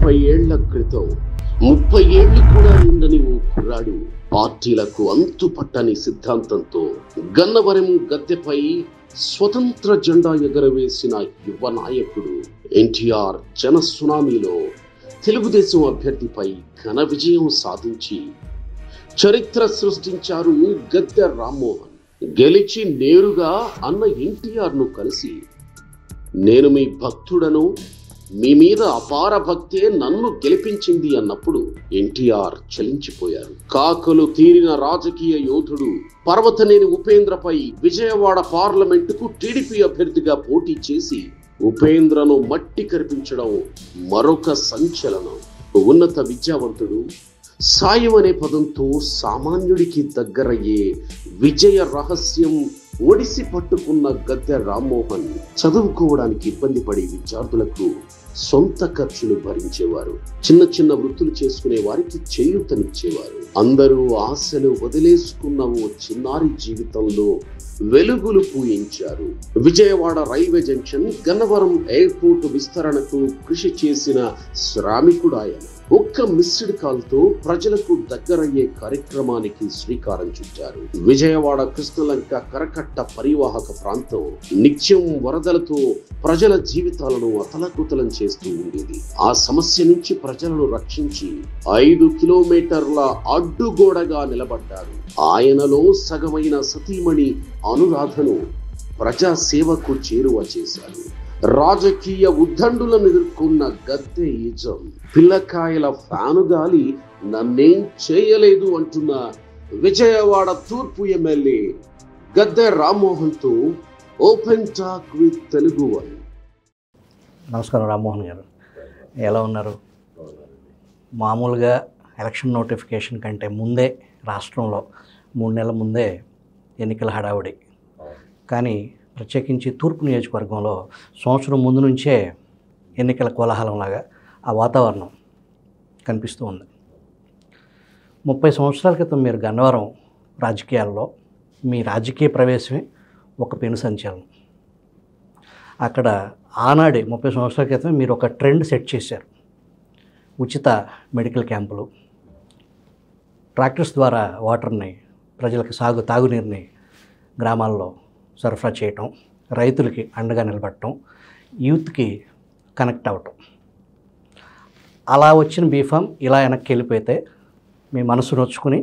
ముప్పై ఏళ్ల క్రితం ముప్పై ఏళ్లు కూడా ఉండని ఓ కుర్రాడు పార్టీలకు అంతుపట్టని సిద్ధాంతంతో గన్నవరం గద్దెపై స్వతంత్ర జెండా ఎగరవేసిన యువ నాయకుడు ఎన్టీఆర్ జన సునామీలో తెలుగుదేశం అభ్యర్థిపై ఘన విజయం సాధించి చరిత్ర సృష్టించారు గద్దె రామ్మోహన్ గెలిచి నేరుగా అన్న ఎన్టీఆర్ను కలిసి నేను మీ భక్తుడను మీ మీద అపార భక్తే నన్ను గెలిపించింది అన్నప్పుడు ఎన్టీఆర్ చలించిపోయారు కాకలు తీరిన రాజకీయ యోధుడు పర్వతనేని ఉపేంద్రపై విజయవాడ పార్లమెంటుకు టీడీపీ అభ్యర్థిగా పోటీ చేసి ఉపేంద్రను మట్టి కరిపించడం మరొక సంచలనం ఉన్నత విద్యావంతుడు సాయం అనే పదంతో సామాన్యుడికి దగ్గరయ్యే విజయ రహస్యం ఒడిసి పట్టుకున్న గద్దె రామ్మోహన్ చదువుకోవడానికి ఇబ్బంది పడే విద్యార్థులకు సొంత ఖర్చులు భరించేవారు చిన్న చిన్న వృత్తులు చేసుకునే వారికి చేయూతనిచ్చేవారు అందరూ ఆశలు వదిలేసుకున్న ఓ చిన్నారి జీవితంలో వెలుగులు పూయించారు Vijayawada railway junction Gannavaram airport విస్తరణకు కృషి చేసిన శ్రామికుడాయన ఒక్క మిస్డ్ కాల్తో ప్రజలకు దగ్గరయ్యే కార్యక్రమానికి శ్రీకారం చుట్టారు విజయవాడ కృష్ణలంక కరకట్ట పరివాహక ప్రాంతం నిత్యం వరదలతో ప్రజల జీవితాలను అతలకుతలం చేస్తూ ఉండేది ఆ సమస్య నుంచి ప్రజలను రక్షించి ఐదు కిలోమీటర్ల అడ్డుగోడగా నిలబడ్డారు ఆయనలో సగమైన సతీమణి అనురాధను ప్రజాసేవకు చేరువ చేశారు రాజకీయ ఉద్దండులను ఎదుర్కొన్న గద్దె ఈజం పిల్లకాయల ఫ్యాను గాలి నన్నేం చేయలేదు అంటున్న విజయవాడ తూర్పు ఎమ్మెల్యే గద్దె రామ్మోహన్తో open talk with Telugu one నమస్కారం రామ్మోహన్ గారు ఎలా ఉన్నారు మామూలుగా ఎలక్షన్ నోటిఫికేషన్ కంటే ముందే రాష్ట్రంలో మూడు నెలల ముందే ఎన్నికల హడావుడి కానీ ప్రత్యేకించి తూర్పు నియోజకవర్గంలో సంవత్సరం ముందు నుంచే ఎన్నికల కోలాహలంలాగా ఆ వాతావరణం కనిపిస్తూ ఉంది ముప్పై సంవత్సరాల క్రితం మీరు గన్నవరం రాజకీయాల్లో మీ రాజకీయ ప్రవేశమే ఒక పెను సంచలనం అక్కడ ఆనాడే ముప్పై సంవత్సరాల క్రితం మీరు ఒక ట్రెండ్ సెట్ చేశారు ఉచిత మెడికల్ క్యాంపులు ట్రాక్టర్స్ ద్వారా వాటర్ని ప్రజలకు సాగు తాగునీరుని గ్రామాల్లో సరఫరా చేయటం రైతులకి అండగా నిలబడటం యూత్కి కనెక్ట్ అవ్వటం అలా వచ్చిన బీఫామ్ ఇలా వెనక్కి వెళ్ళిపోతే మీ మనసు నొచ్చుకుని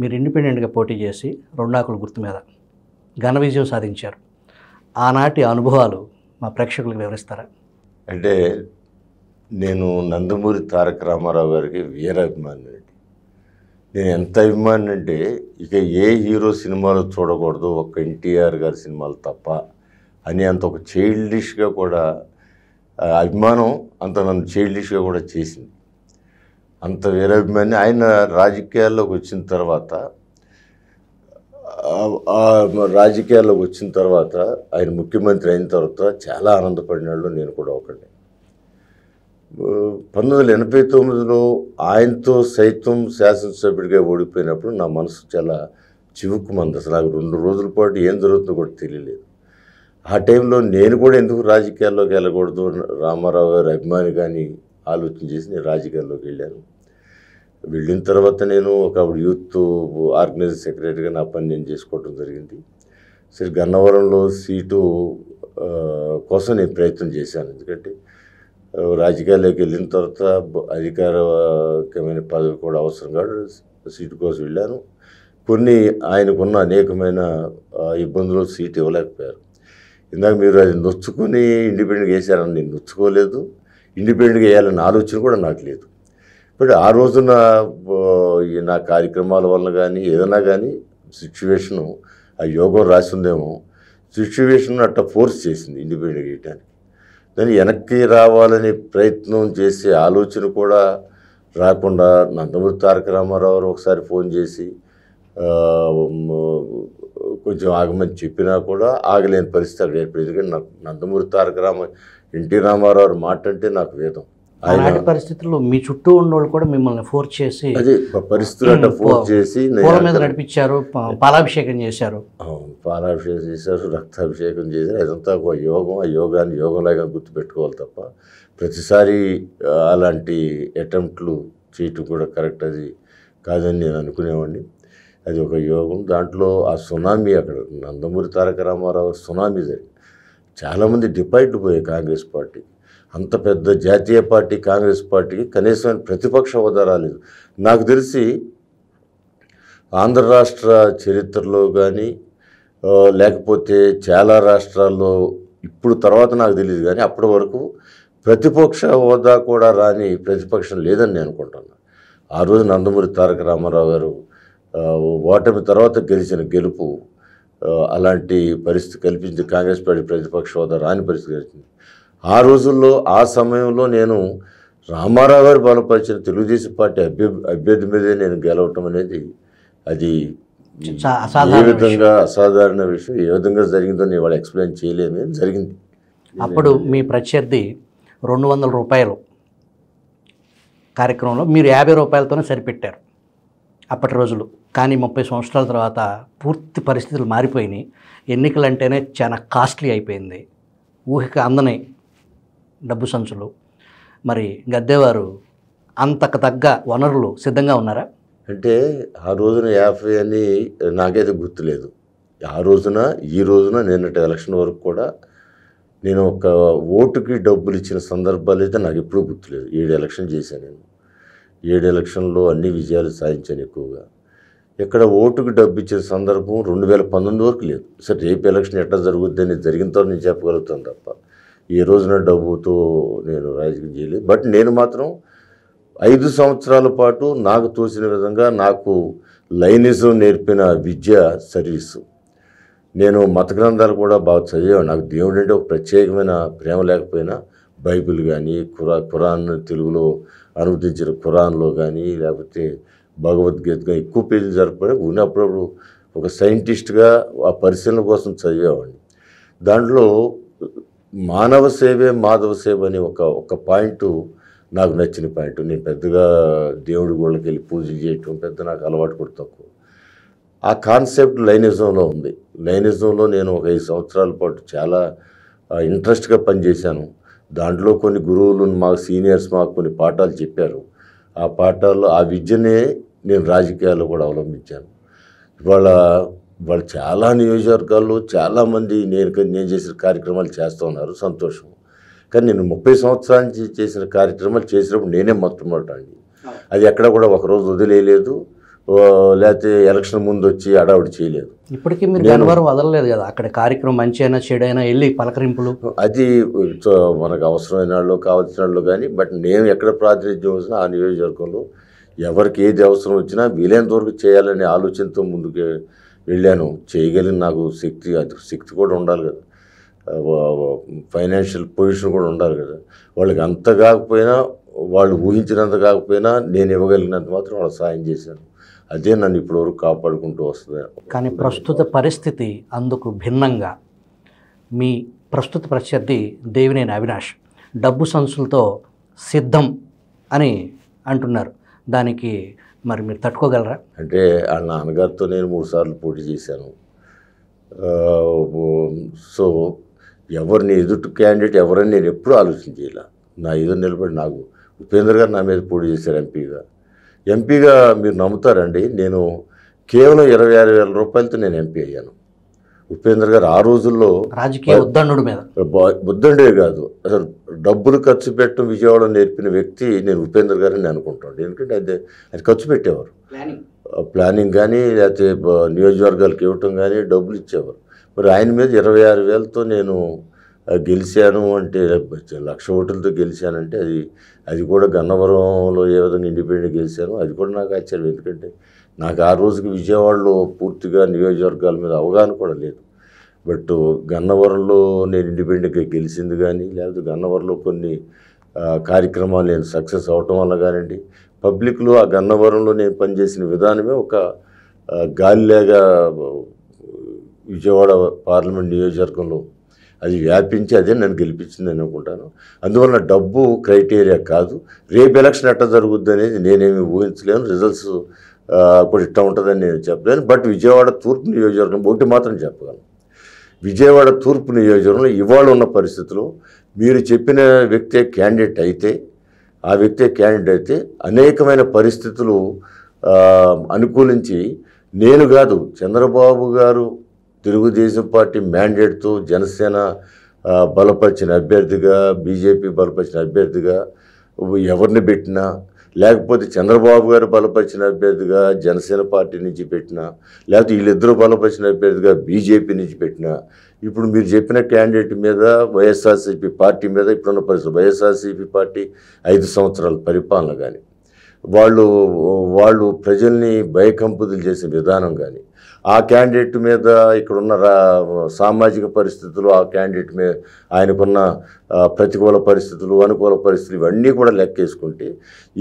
మీరు ఇండిపెండెంట్గా పోటీ చేసి రెండాకుల గుర్తు మీద ఘన విజయం సాధించారు ఆనాటి అనుభవాలు మా ప్రేక్షకులకు వివరిస్తారా అంటే నేను నందమూరి తారక రామారావు గారికి వీరాభిమాని నేను ఎంత అభిమాని అంటే ఇక ఏ హీరో సినిమాలు చూడకూడదు ఒక్క ఎన్టీఆర్ గారి సినిమాలు తప్ప అని అంత ఒక చైల్డిష్గా కూడా అభిమానం అంత నన్ను చైల్డిష్గా కూడా చేసింది అంత వీరాభిమాని ఆయన రాజకీయాల్లోకి వచ్చిన తర్వాత రాజకీయాల్లోకి వచ్చిన తర్వాత ఆయన ముఖ్యమంత్రి అయిన తర్వాత చాలా ఆనందపడినాడు నేను కూడా ఒకటి పంతొమ్మిది వందల ఎనభై తొమ్మిదిలో ఆయనతో సైతం శాసనసభ్యుడిగా ఓడిపోయినప్పుడు నా మనసు చాలా మంది అసలు నాకు రెండు రోజుల పాటు ఏం జరుగుతుందో కూడా తెలియలేదు ఆ టైంలో నేను కూడా ఎందుకు రాజకీయాల్లోకి వెళ్ళకూడదు రామారావు గారు అభిమాని కానీ ఆలోచన చేసి నేను రాజకీయాల్లోకి వెళ్ళాను వెళ్ళిన తర్వాత నేను ఒకప్పుడు యూత్ ఆర్గనైజర్ సెక్రటరీగా నా పని నేను చేసుకోవడం జరిగింది సరే గన్నవరంలో సీటు కోసం నేను ప్రయత్నం చేశాను ఎందుకంటే రాజకీయాల్లోకి వెళ్ళిన తర్వాత అధికారకమైన పదవి కూడా అవసరం కాదు సీటు కోసం వెళ్ళాను కొన్ని ఆయనకున్న అనేకమైన ఇబ్బందులు సీట్ ఇవ్వలేకపోయారు ఇందాక మీరు అది నొచ్చుకొని ఇండిపెండెంట్గా వేసారని నేను నొచ్చుకోలేదు ఇండిపెండెంట్గా వేయాలన్న ఆలోచన కూడా నాకు లేదు బట్ ఆ రోజున నా కార్యక్రమాల వల్ల కానీ ఏదైనా కానీ సిచ్యువేషను ఆ యోగం రాసిందేమో సిచ్యువేషన్ అట్ట ఫోర్స్ చేసింది ఇండిపెండెంట్ వేయడానికి దాన్ని వెనక్కి రావాలని ప్రయత్నం చేసే ఆలోచన కూడా రాకుండా నందమూరి తారక రామారావు ఒకసారి ఫోన్ చేసి కొంచెం ఆగమని చెప్పినా కూడా ఆగలేని పరిస్థితి ఏర్పడింది ఎందుకంటే నాకు నందమూరి తారక రామ ఎన్టీ రామారావు మాట అంటే నాకు వేదం అలాంటి పరిస్థితుల్లో మీ చుట్టూ వాళ్ళు కూడా మిమ్మల్ని ఫోర్స్ చేసి అదే పరిస్థితులు ఫోర్స్ చేసి మీద నడిపించారు పాలాభిషేకం చేశారు అవును పాలాభిషేకం చేశారు రక్తాభిషేకం చేశారు అదంతా ఒక యోగం ఆ యోగాన్ని యోగంలాగా గుర్తుపెట్టుకోవాలి తప్ప ప్రతిసారి అలాంటి అటెంప్ట్లు చేయటం కూడా కరెక్ట్ అది కాదని నేను అనుకునేవాడిని అది ఒక యోగం దాంట్లో ఆ సునామీ అక్కడ నందమూరి తారక రామారావు సునామీ జరిగింది చాలామంది డిపైట్ పోయాయి కాంగ్రెస్ పార్టీ అంత పెద్ద జాతీయ పార్టీ కాంగ్రెస్ పార్టీకి కనీసం ప్రతిపక్ష హోదా రాలేదు నాకు తెలిసి ఆంధ్ర రాష్ట్ర చరిత్రలో కానీ లేకపోతే చాలా రాష్ట్రాల్లో ఇప్పుడు తర్వాత నాకు తెలియదు కానీ అప్పటి వరకు ప్రతిపక్ష హోదా కూడా రాని ప్రతిపక్షం లేదని నేను అనుకుంటున్నాను ఆ రోజు నందమూరి తారక రామారావు గారు ఓటమి తర్వాత గెలిచిన గెలుపు అలాంటి పరిస్థితి కల్పించింది కాంగ్రెస్ పార్టీ ప్రతిపక్ష హోదా రాని పరిస్థితి కలిసింది ఆ రోజుల్లో ఆ సమయంలో నేను రామారావు గారు బలపరిచిన తెలుగుదేశం పార్టీ అభ్య అభ్యర్థి మీదే నేను గెలవటం అనేది అది ఏ విధంగా అసాధారణ విషయం ఏ విధంగా జరిగిందో నేను వాళ్ళు ఎక్స్ప్లెయిన్ చేయలేదు జరిగింది అప్పుడు మీ ప్రత్యర్థి రెండు వందల రూపాయలు కార్యక్రమంలో మీరు యాభై రూపాయలతోనే సరిపెట్టారు అప్పటి రోజులు కానీ ముప్పై సంవత్సరాల తర్వాత పూర్తి పరిస్థితులు మారిపోయినాయి ఎన్నికలు అంటేనే చాలా కాస్ట్లీ అయిపోయింది ఊహిక అందని డబ్బు సంచులు మరి గద్దెవారు అంతకు తగ్గ వనరులు సిద్ధంగా ఉన్నారా అంటే ఆ రోజున యాభై అని నాకైతే గుర్తులేదు ఆ రోజున ఈ రోజున నిన్నటి ఎలక్షన్ వరకు కూడా నేను ఒక ఓటుకి డబ్బులు ఇచ్చిన సందర్భాలు అయితే నాకు ఎప్పుడూ గుర్తులేదు ఏడు ఎలక్షన్ చేశాను నేను ఏడు ఎలక్షన్లో అన్ని విజయాలు సాధించాను ఎక్కువగా ఇక్కడ ఓటుకి డబ్బు ఇచ్చిన సందర్భం రెండు వేల పంతొమ్మిది వరకు లేదు సరే రేపు ఎలక్షన్ ఎట్లా జరుగుద్ది అని జరిగిన తర్వాత నేను చెప్పగలుగుతాను తప్ప ఈ రోజున డబ్బుతో నేను రాజకీయం చేయలేదు బట్ నేను మాత్రం ఐదు సంవత్సరాల పాటు నాకు తోసిన విధంగా నాకు లైనిజం నేర్పిన విద్య సర్వీసు నేను మత గ్రంథాలు కూడా బాగా చదివాను నాకు దేవుడు అంటే ఒక ప్రత్యేకమైన ప్రేమ లేకపోయినా బైబిల్ కానీ ఖురా ఖురాన్ తెలుగులో అనువదించిన ఖురాన్లో కానీ లేకపోతే భగవద్గీత కానీ ఎక్కువ పేజీలు జరపడం ఉన్నప్పుడప్పుడు ఒక సైంటిస్ట్గా ఆ పరిశీలన కోసం చదివేవాడిని దాంట్లో మానవ సేవే మాధవ సేవ అనే ఒక ఒక పాయింట్ నాకు నచ్చిన పాయింట్ నేను పెద్దగా దేవుడి గోళ్ళకి వెళ్ళి పూజలు చేయటం పెద్ద నాకు అలవాటు కూడా తక్కువ ఆ కాన్సెప్ట్ లైనిజంలో ఉంది లైనిజంలో నేను ఒక ఐదు సంవత్సరాల పాటు చాలా ఇంట్రెస్ట్గా పనిచేశాను దాంట్లో కొన్ని గురువులు మాకు సీనియర్స్ మాకు కొన్ని పాఠాలు చెప్పారు ఆ పాఠాల్లో ఆ విద్యనే నేను రాజకీయాల్లో కూడా అవలంబించాను ఇవాళ వాళ్ళు చాలా నియోజకవర్గాల్లో చాలామంది నేను నేను చేసిన కార్యక్రమాలు చేస్తూ ఉన్నారు సంతోషం కానీ నేను ముప్పై సంవత్సరాల నుంచి చేసిన కార్యక్రమాలు చేసినప్పుడు నేనే మొట్టమొదట అండి అది ఎక్కడ కూడా ఒకరోజు వదిలేయలేదు లేకపోతే ఎలక్షన్ ముందు వచ్చి అడావిడి చేయలేదు ఇప్పటికీ మీరు గన్నవరం వదలలేదు కదా అక్కడ కార్యక్రమం మంచి అయినా చెడైనా వెళ్ళి పలకరింపులు అది మనకు అవసరమైన వాళ్ళు కావాల్సిన వాళ్ళు కానీ బట్ నేను ఎక్కడ ప్రాతినిధ్యం వచ్చినా ఆ నియోజకవర్గంలో ఎవరికి ఏది అవసరం వచ్చినా వీలైనంత వరకు చేయాలనే ఆలోచనతో ముందుకు వెళ్ళాను చేయగలిగిన నాకు శక్తి అది శక్తి కూడా ఉండాలి కదా ఫైనాన్షియల్ పొజిషన్ కూడా ఉండాలి కదా వాళ్ళకి అంత కాకపోయినా వాళ్ళు ఊహించినంత కాకపోయినా నేను ఇవ్వగలిగినంత మాత్రం వాళ్ళకి సాయం చేశాను అదే నన్ను ఇప్పటివరకు కాపాడుకుంటూ వస్తుంది కానీ ప్రస్తుత పరిస్థితి అందుకు భిన్నంగా మీ ప్రస్తుత ప్రత్యర్థి దేవినేని అవినాష్ డబ్బు సంస్థలతో సిద్ధం అని అంటున్నారు దానికి మరి మీరు తట్టుకోగలరా అంటే ఆ నాన్నగారితో నేను మూడుసార్లు పోటీ చేశాను సో ఎవరిని ఎదుటి క్యాండిడేట్ ఎవరని నేను ఎప్పుడూ ఆలోచించేలా నా ఎదురు నిలబడి నాకు ఉపేంద్ర గారు నా మీద పోటీ చేశారు ఎంపీగా ఎంపీగా మీరు నమ్ముతారండి నేను కేవలం ఇరవై ఆరు వేల రూపాయలతో నేను ఎంపీ అయ్యాను ఉపేంద్ర గారు ఆ రోజుల్లో రాజకీయ ఉద్దండు మీద బుద్ధండే కాదు అసలు డబ్బులు ఖర్చు పెట్టడం విజయవాడ నేర్పిన వ్యక్తి నేను ఉపేంద్ర గారని అనుకుంటాను ఎందుకంటే అది అది ఖర్చు పెట్టేవారు ప్లానింగ్ కానీ లేకపోతే నియోజకవర్గాలకు ఇవ్వటం కానీ డబ్బులు ఇచ్చేవారు మరి ఆయన మీద ఇరవై ఆరు వేలతో నేను గెలిచాను అంటే లక్ష ఓటులతో గెలిచానంటే అది అది కూడా గన్నవరంలో ఏ విధంగా ఇండిపెండెంట్ గెలిచాను అది కూడా నాకు ఆశ్చర్యం ఎందుకంటే నాకు ఆ రోజుకి విజయవాడలో పూర్తిగా నియోజకవర్గాల మీద అవగాహన కూడా లేదు బట్ గన్నవరంలో నేను ఇండిపెండెంట్గా గెలిచింది కానీ లేకపోతే గన్నవరంలో కొన్ని కార్యక్రమాలు నేను సక్సెస్ అవటం వల్ల కానివ్వండి పబ్లిక్లో ఆ గన్నవరంలో నేను పనిచేసిన విధానమే ఒక గాలిలాగా విజయవాడ పార్లమెంట్ నియోజకవర్గంలో అది వ్యాపించి అదే నన్ను గెలిపించింది అనుకుంటాను అందువల్ల డబ్బు క్రైటీరియా కాదు రేపు ఎలక్షన్ ఎట్లా జరుగుద్దు అనేది నేనేమి ఊహించలేను రిజల్ట్స్ కూడా ఇట్లా ఉంటుందని నేను చెప్పలేను బట్ విజయవాడ తూర్పు నియోజకవర్గం ఒకటి మాత్రం చెప్పగలను విజయవాడ తూర్పు నియోజకవర్గంలో ఇవాళ ఉన్న పరిస్థితిలో మీరు చెప్పిన వ్యక్తే క్యాండిడేట్ అయితే ఆ వ్యక్తే క్యాండిడేట్ అయితే అనేకమైన పరిస్థితులు అనుకూలించి నేను కాదు చంద్రబాబు గారు తెలుగుదేశం పార్టీ మ్యాండేట్తో జనసేన బలపరిచిన అభ్యర్థిగా బీజేపీ బలపరిచిన అభ్యర్థిగా ఎవరిని పెట్టినా లేకపోతే చంద్రబాబు గారు బలపరిచిన అభ్యర్థిగా జనసేన పార్టీ నుంచి పెట్టినా లేకపోతే వీళ్ళిద్దరూ బలపరిచిన అభ్యర్థిగా బీజేపీ నుంచి పెట్టిన ఇప్పుడు మీరు చెప్పిన క్యాండిడేట్ మీద వైఎస్ఆర్సీపీ పార్టీ మీద ఇప్పుడున్న పరిస్థితి వైఎస్ఆర్సీపీ పార్టీ ఐదు సంవత్సరాల పరిపాలన కానీ వాళ్ళు వాళ్ళు ప్రజల్ని భయకంపుతులు చేసే విధానం కానీ ఆ క్యాండిడేట్ మీద ఇక్కడున్న సామాజిక పరిస్థితులు ఆ క్యాండిడేట్ మీద ఆయనకున్న ప్రతికూల పరిస్థితులు అనుకూల పరిస్థితులు ఇవన్నీ కూడా లెక్కేసుకుంటే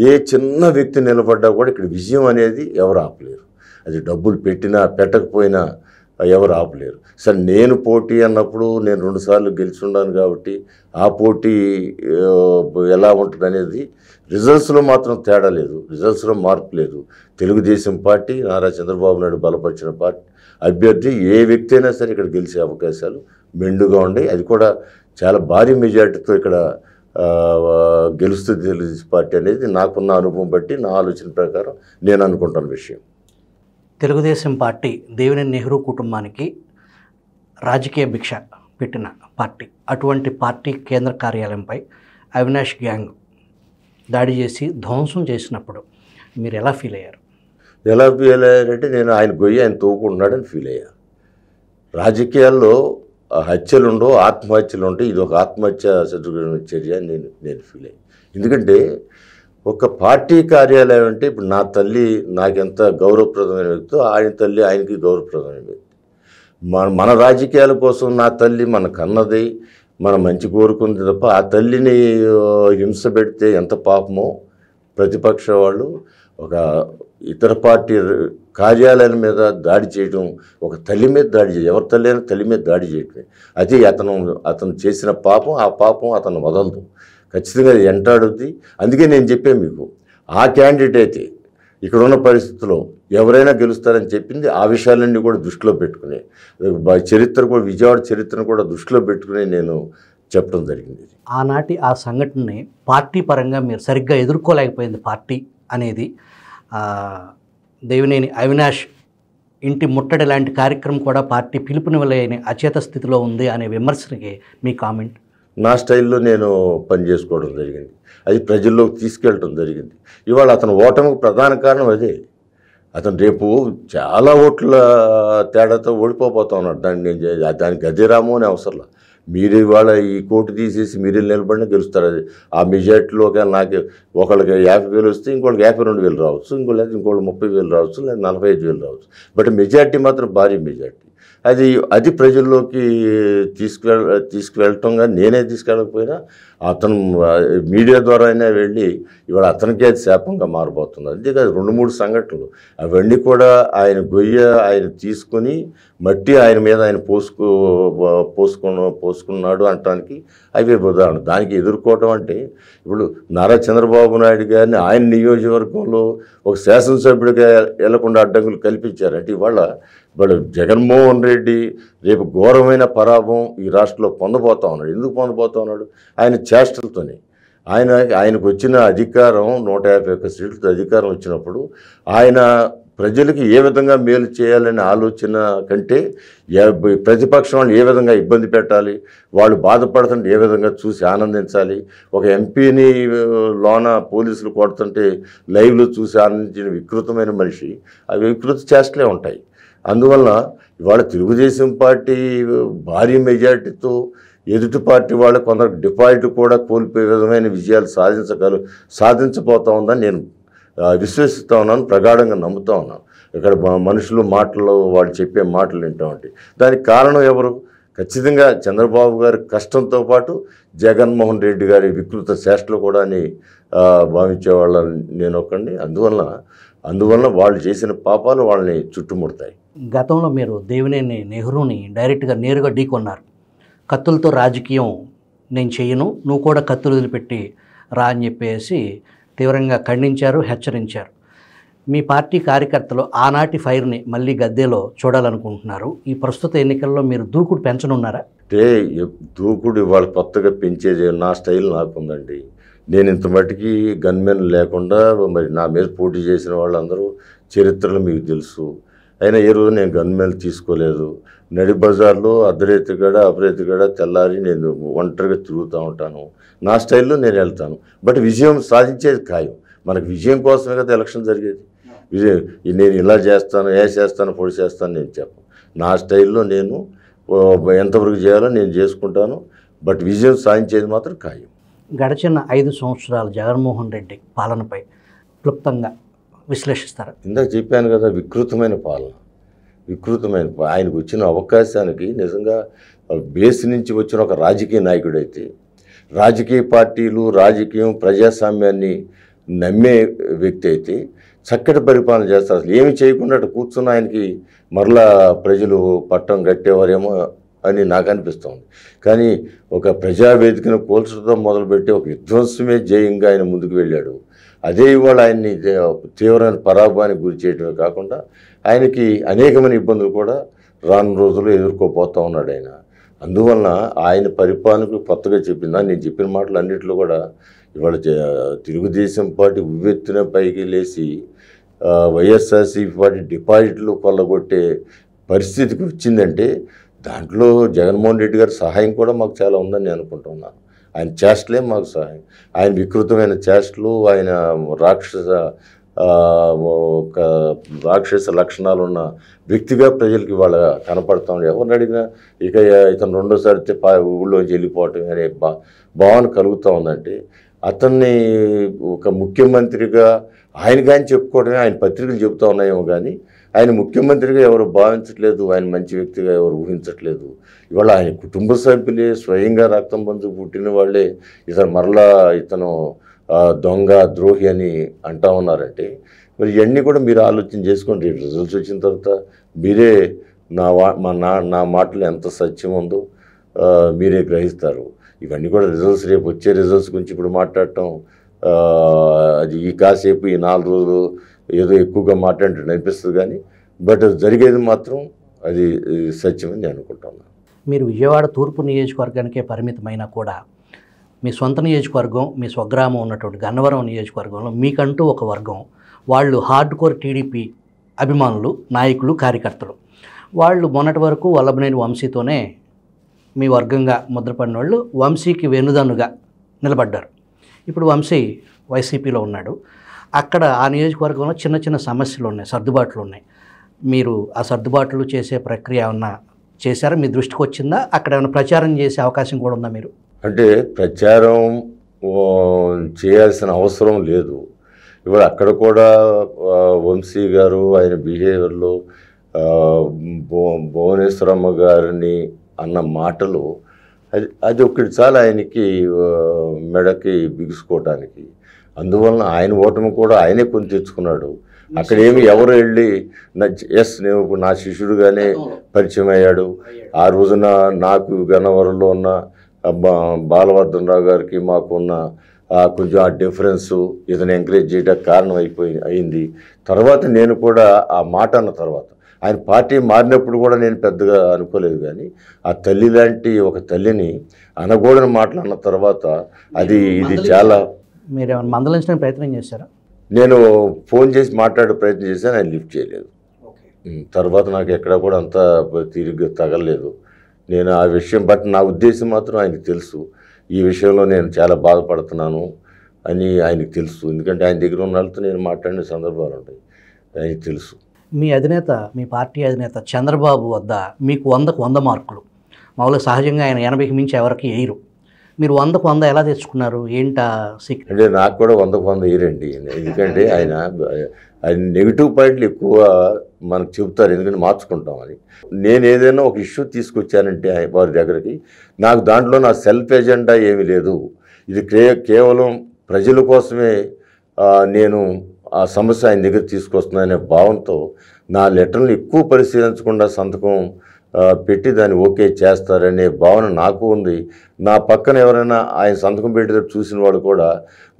ఏ చిన్న వ్యక్తి నిలబడ్డా కూడా ఇక్కడ విజయం అనేది ఎవరు ఆపలేరు అది డబ్బులు పెట్టినా పెట్టకపోయినా ఎవరు ఆపలేరు సరే నేను పోటీ అన్నప్పుడు నేను రెండుసార్లు గెలిచిండాను కాబట్టి ఆ పోటీ ఎలా ఉంటుంది అనేది రిజల్ట్స్లో మాత్రం తేడా లేదు రిజల్ట్స్లో మార్పు లేదు తెలుగుదేశం పార్టీ నారా చంద్రబాబు నాయుడు బలపరిచిన పార్టీ అభ్యర్థి ఏ వ్యక్తి అయినా సరే ఇక్కడ గెలిచే అవకాశాలు మెండుగా ఉండే అది కూడా చాలా భారీ మెజార్టీతో ఇక్కడ గెలుస్తుంది తెలుగుదేశం పార్టీ అనేది నాకున్న అనుభవం బట్టి నా ఆలోచన ప్రకారం నేను అనుకుంటున్న విషయం తెలుగుదేశం పార్టీ దేవినేని నెహ్రూ కుటుంబానికి రాజకీయ భిక్ష పెట్టిన పార్టీ అటువంటి పార్టీ కేంద్ర కార్యాలయంపై అవినాష్ గ్యాంగ్ దాడి చేసి ధ్వంసం చేసినప్పుడు మీరు ఎలా ఫీల్ అయ్యారు ఎలా ఫీల్ అయ్యారంటే నేను ఆయన గొయ్యి ఆయన తోకుంటున్నాడని ఫీల్ అయ్యా రాజకీయాల్లో హత్యలు ఉండవు ఆత్మహత్యలు ఉంటాయి ఇది ఒక ఆత్మహత్య చర్య నేను నేను ఫీల్ అయ్యాను ఎందుకంటే ఒక పార్టీ కార్యాలయం అంటే ఇప్పుడు నా తల్లి నాకెంత గౌరవప్రదమైన వ్యక్తి ఆయన తల్లి ఆయనకి గౌరవప్రదమైన వ్యక్తి మన మన రాజకీయాల కోసం నా తల్లి మన కన్నది మన మంచి కోరుకుంది తప్ప ఆ తల్లిని హింస పెడితే ఎంత పాపమో ప్రతిపక్ష వాళ్ళు ఒక ఇతర పార్టీ కార్యాలయాల మీద దాడి చేయడం ఒక తల్లి మీద దాడి చేయడం ఎవరి తల్లి అయినా తల్లి మీద దాడి చేయటమే అది అతను అతను చేసిన పాపం ఆ పాపం అతను వదలదు ఖచ్చితంగా ఎంటాడుద్ది అందుకే నేను చెప్పాను మీకు ఆ క్యాండిడేట్ అయితే ఇక్కడున్న పరిస్థితుల్లో ఎవరైనా గెలుస్తారని చెప్పింది ఆ విషయాలన్నీ కూడా దృష్టిలో పెట్టుకుని చరిత్ర కూడా విజయవాడ చరిత్రను కూడా దృష్టిలో పెట్టుకుని నేను చెప్పడం జరిగింది ఆనాటి ఆ సంఘటనని పార్టీ పరంగా మీరు సరిగ్గా ఎదుర్కోలేకపోయింది పార్టీ అనేది దేవినేని అవినాష్ ఇంటి ముట్టడి లాంటి కార్యక్రమం కూడా పార్టీ పిలుపునివ్వలేని అచేత స్థితిలో ఉంది అనే విమర్శనకి మీ కామెంట్ నా స్టైల్లో నేను పని చేసుకోవడం జరిగింది అది ప్రజల్లోకి తీసుకెళ్ళడం జరిగింది ఇవాళ అతను ఓటమికి ప్రధాన కారణం అదే అతను రేపు చాలా ఓట్ల తేడాతో ఓడిపోతా ఉన్నాడు దాన్ని నేను దానికి అదే రాము అని అవసరం మీరు ఇవాళ ఈ కోటు తీసేసి మీరు నిలబడిన గెలుస్తారు అది ఆ మెజార్టీలో నాకు ఒకళ్ళకి యాభై వేలు వస్తే ఇంకోళ్ళకి యాభై రెండు వేలు రావచ్చు ఇంకోళ్ళకి ఇంకోళ్ళు ముప్పై వేలు రావచ్చు లేదా నలభై ఐదు వేలు రావచ్చు బట్ మెజార్టీ మాత్రం భారీ మెజార్టీ అది అది ప్రజల్లోకి తీసుకువెళ్ తీసుకువెళ్ళటంగా నేనే తీసుకెళ్ళకపోయినా అతను మీడియా ద్వారా అయినా వెళ్ళి ఇవాళ అతనికే అది శాపంగా మారిపోతుంది అంతేకాదు రెండు మూడు సంఘటనలు అవన్నీ కూడా ఆయన గొయ్య ఆయన తీసుకొని మట్టి ఆయన మీద ఆయన పోసుకో పోసుకున్న పోసుకున్నాడు అనటానికి అవే ఉదాహరణ దానికి ఎదుర్కోవటం అంటే ఇప్పుడు నారా చంద్రబాబు నాయుడు గారిని ఆయన నియోజకవర్గంలో ఒక శాసనసభ్యుడిగా వెళ్లకుండా అడ్డంకులు కల్పించారు అంటే ఇవాళ వాళ్ళు జగన్మోహన్ రెడ్డి రేపు ఘోరమైన పరాభం ఈ రాష్ట్రంలో పొందబోతా ఉన్నాడు ఎందుకు పొందబోతా ఉన్నాడు ఆయన చేష్టలతోనే ఆయన ఆయనకు వచ్చిన అధికారం నూట యాభై ఒక్క సీట్లతో అధికారం వచ్చినప్పుడు ఆయన ప్రజలకి ఏ విధంగా మేలు చేయాలనే ఆలోచన కంటే ప్రతిపక్షం వాళ్ళు ఏ విధంగా ఇబ్బంది పెట్టాలి వాళ్ళు బాధపడుతుంటే ఏ విధంగా చూసి ఆనందించాలి ఒక ఎంపీని లోన పోలీసులు కొడుతుంటే లైవ్లో చూసి ఆనందించిన వికృతమైన మనిషి అవి వికృత చేష్టలే ఉంటాయి అందువలన ఇవాళ తెలుగుదేశం పార్టీ భారీ మెజార్టీతో ఎదుటి పార్టీ వాళ్ళు కొందరు డిపాజిట్ కూడా కోల్పోయే విధమైన విజయాలు సాధించగలు సాధించబోతా ఉందని నేను విశ్వసిస్తూ ఉన్నాను ప్రగాఢంగా నమ్ముతూ ఉన్నాను ఇక్కడ మనుషులు మాటలు వాళ్ళు చెప్పే మాటలు వింటూ ఉంటాయి దానికి కారణం ఎవరు ఖచ్చితంగా చంద్రబాబు గారి కష్టంతో పాటు జగన్మోహన్ రెడ్డి గారి వికృత చేష్టలు కూడా అని వాళ్ళని నేను ఒకండి అందువలన అందువలన వాళ్ళు చేసిన పాపాలు వాళ్ళని చుట్టుముడతాయి గతంలో మీరు దేవినేని నెహ్రూని డైరెక్ట్గా నేరుగా ఢీకొన్నారు కత్తులతో రాజకీయం నేను చేయను నువ్వు కూడా కత్తులు వదిలిపెట్టి రా అని చెప్పేసి తీవ్రంగా ఖండించారు హెచ్చరించారు మీ పార్టీ కార్యకర్తలు ఆనాటి ఫైర్ని మళ్ళీ గద్దెలో చూడాలనుకుంటున్నారు ఈ ప్రస్తుత ఎన్నికల్లో మీరు దూకుడు పెంచనున్నారా అంటే దూకుడు ఇవాళ కొత్తగా పెంచేది నా స్టైల్ నాకుందండి నేను ఇంత మటుకి గన్మెన్ లేకుండా మరి నా మీద పోటీ చేసిన వాళ్ళందరూ చరిత్రలు మీకు తెలుసు అయినా ఏ రోజు నేను గన్మేలు తీసుకోలేదు నడి బజార్లో అర్ధరేతి గడ అపరేతి గడ తెల్లారి నేను ఒంటరిగా తిరుగుతూ ఉంటాను నా స్టైల్లో నేను వెళ్తాను బట్ విజయం సాధించేది ఖాయం మనకు విజయం కోసమే కదా ఎలక్షన్ జరిగేది విజయం నేను ఇలా చేస్తాను ఏ చేస్తాను పొడి చేస్తాను నేను చెప్పను నా స్టైల్లో నేను ఎంతవరకు చేయాలో నేను చేసుకుంటాను బట్ విజయం సాధించేది మాత్రం ఖాయం గడిచిన ఐదు సంవత్సరాలు జగన్మోహన్ రెడ్డి పాలనపై క్లుప్తంగా విశ్లేషిస్తారు ఇందాక చెప్పాను కదా వికృతమైన పాలన వికృతమైన ఆయనకు వచ్చిన అవకాశానికి నిజంగా బేస్ నుంచి వచ్చిన ఒక రాజకీయ నాయకుడైతే రాజకీయ పార్టీలు రాజకీయం ప్రజాస్వామ్యాన్ని నమ్మే వ్యక్తి అయితే చక్కటి పరిపాలన చేస్తారు అసలు ఏమి చేయకుండా కూర్చున్న ఆయనకి మరలా ప్రజలు పట్టం కట్టేవారేమో అని నాకు అనిపిస్తుంది కానీ ఒక ప్రజావేదికను కూల్చడంతో మొదలుపెట్టి ఒక విధ్వంసమే జయంగా ఆయన ముందుకు వెళ్ళాడు అదే ఇవాళ ఆయన్ని తీవ్రమైన పరాభవానికి గురి చేయడమే కాకుండా ఆయనకి అనేకమైన ఇబ్బందులు కూడా రాను రోజుల్లో ఎదుర్కోపోతూ ఉన్నాడు ఆయన అందువలన ఆయన పరిపాలనకు కొత్తగా చెప్పిందా నేను చెప్పిన మాటలు అన్నింటిలో కూడా ఇవాళ తెలుగుదేశం పార్టీ ఉవ్వెత్తున పైకి లేచి వైఎస్ఆర్సీపీ పార్టీ డిపాజిట్లు కొల్లగొట్టే పరిస్థితికి వచ్చిందంటే దాంట్లో జగన్మోహన్ రెడ్డి గారి సహాయం కూడా మాకు చాలా ఉందని నేను అనుకుంటున్నాను ఆయన చేష్టలే మాకు సహాయం ఆయన వికృతమైన చేష్టలు ఆయన రాక్షస ఒక రాక్షస లక్షణాలు ఉన్న వ్యక్తిగా ప్రజలకి వాళ్ళ కనపడతాం ఎవరిని అడిగినా ఇక ఇతను రెండోసారి ఊళ్ళో వెళ్ళిపోవటం అనే బా భావన కలుగుతూ ఉందంటే అతన్ని ఒక ముఖ్యమంత్రిగా ఆయన కానీ చెప్పుకోవడమే ఆయన పత్రికలు చెబుతూ ఉన్నాయేమో కానీ ఆయన ముఖ్యమంత్రిగా ఎవరు భావించట్లేదు ఆయన మంచి వ్యక్తిగా ఎవరు ఊహించట్లేదు ఇవాళ ఆయన కుటుంబ సభ్యులే స్వయంగా రక్తం పంచు పుట్టిన వాళ్ళే ఇతను మరలా ఇతను దొంగ ద్రోహి అని అంటా ఉన్నారంటే మరి ఇవన్నీ కూడా మీరు ఆలోచన చేసుకోండి రిజల్ట్స్ వచ్చిన తర్వాత మీరే నా మా నా నా మాటలు ఎంత సత్యం ఉందో మీరే గ్రహిస్తారు ఇవన్నీ కూడా రిజల్ట్స్ రేపు వచ్చే రిజల్ట్స్ గురించి ఇప్పుడు మాట్లాడటం అది ఈ కాసేపు ఈ నాలుగు రోజులు ఏదో ఎక్కువగా మాట్లాడినట్టు అనిపిస్తుంది కానీ బట్ జరిగేది మాత్రం అది సత్యమని నేను అనుకుంటున్నాను మీరు విజయవాడ తూర్పు నియోజకవర్గానికే పరిమితమైనా కూడా మీ సొంత నియోజకవర్గం మీ స్వగ్రామం ఉన్నటువంటి గన్నవరం నియోజకవర్గంలో మీకంటూ ఒక వర్గం వాళ్ళు హార్డ్ కోర్ టీడీపీ అభిమానులు నాయకులు కార్యకర్తలు వాళ్ళు మొన్నటి వరకు వల్లభనేని వంశీతోనే మీ వర్గంగా ముద్రపడిన వాళ్ళు వంశీకి వెనుదన్నుగా నిలబడ్డారు ఇప్పుడు వంశీ వైసీపీలో ఉన్నాడు అక్కడ ఆ నియోజకవర్గంలో చిన్న చిన్న సమస్యలు ఉన్నాయి సర్దుబాట్లు ఉన్నాయి మీరు ఆ సర్దుబాట్లు చేసే ప్రక్రియ ఏమన్నా చేశారా మీ దృష్టికి వచ్చిందా అక్కడ ఏమైనా ప్రచారం చేసే అవకాశం కూడా ఉందా మీరు అంటే ప్రచారం చేయాల్సిన అవసరం లేదు ఇప్పుడు అక్కడ కూడా వంశీ గారు ఆయన బిహేవియర్లో భువనేశ్వరమ్మ గారిని అన్న మాటలు అది అది ఒకటి చాలా ఆయనకి మెడకి బిగుసుకోవటానికి అందువలన ఆయన ఓటమి కూడా ఆయనే కొని తెచ్చుకున్నాడు అక్కడ ఏమి ఎవరు వెళ్ళి ఎస్ నేను నా శిష్యుడుగానే పరిచయం అయ్యాడు ఆ రోజున నాకు గన్నవరంలో ఉన్న బాలవర్ధన్ రావు గారికి మాకున్న కొంచెం ఆ డిఫరెన్సు ఇతను ఎంకరేజ్ చేయడానికి కారణం అయిపోయి అయింది తర్వాత నేను కూడా ఆ మాట అన్న తర్వాత ఆయన పార్టీ మారినప్పుడు కూడా నేను పెద్దగా అనుకోలేదు కానీ ఆ తల్లి లాంటి ఒక తల్లిని అనగోడని మాటలు అన్న తర్వాత అది ఇది చాలా మీరు ఏమైనా మందలించడానికి ప్రయత్నం చేశారా నేను ఫోన్ చేసి మాట్లాడే ప్రయత్నం చేశాను ఆయన లిఫ్ట్ చేయలేదు తర్వాత నాకు ఎక్కడ కూడా అంత తీరిగ్గా తగలలేదు నేను ఆ విషయం బట్ నా ఉద్దేశం మాత్రం ఆయనకు తెలుసు ఈ విషయంలో నేను చాలా బాధపడుతున్నాను అని ఆయనకు తెలుసు ఎందుకంటే ఆయన దగ్గర ఉన్న వాళ్ళతో నేను మాట్లాడిన సందర్భాలు ఉంటాయి ఆయనకు తెలుసు మీ అధినేత మీ పార్టీ అధినేత చంద్రబాబు వద్ద మీకు వందకు వంద మార్కులు మామూలుగా సహజంగా ఆయన ఎనభైకి మించి ఎవరికి వేయరు మీరు వందకు వంద ఎలా తెచ్చుకున్నారు ఏంటా సీక్రెట్ అంటే నాకు కూడా వందకు వంద ఇరండి ఎందుకంటే ఆయన ఆయన నెగిటివ్ పాయింట్లు ఎక్కువ మనకు చెబుతారు ఎందుకంటే మార్చుకుంటాం అని నేను ఏదైనా ఒక ఇష్యూ తీసుకొచ్చానంటే వారి దగ్గరికి నాకు దాంట్లో నా సెల్ఫ్ ఎజెండా ఏమీ లేదు ఇది కేవలం ప్రజల కోసమే నేను ఆ సమస్య ఆయన దగ్గర తీసుకొస్తున్నా అనే భావంతో నా లెటర్లు ఎక్కువ పరిశీలించకుండా సంతకం పెట్టి దాన్ని ఓకే చేస్తారనే భావన నాకు ఉంది నా పక్కన ఎవరైనా ఆయన సంతకం పెట్టేటప్పుడు చూసిన వాళ్ళు కూడా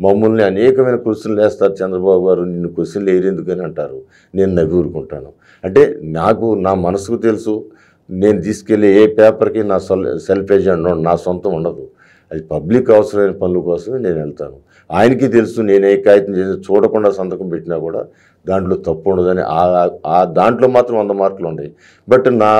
మమ్మల్ని అనేకమైన క్వశ్చన్లు వేస్తారు చంద్రబాబు గారు నిన్ను క్వశ్చన్లు వేరేందుకని అంటారు నేను నవ్వి ఊరుకుంటాను అంటే నాకు నా మనసుకు తెలుసు నేను తీసుకెళ్ళి ఏ పేపర్కి నా సెల్ఫ్ ఏజెంట్ నా సొంతం ఉండదు అది పబ్లిక్ అవసరమైన పనుల కోసమే నేను వెళ్తాను ఆయనకి తెలుసు నేను ఏ కాగితం చేసి చూడకుండా సంతకం పెట్టినా కూడా దాంట్లో తప్పు ఉండదని ఆ దాంట్లో మాత్రం వంద మార్కులు ఉన్నాయి బట్ నా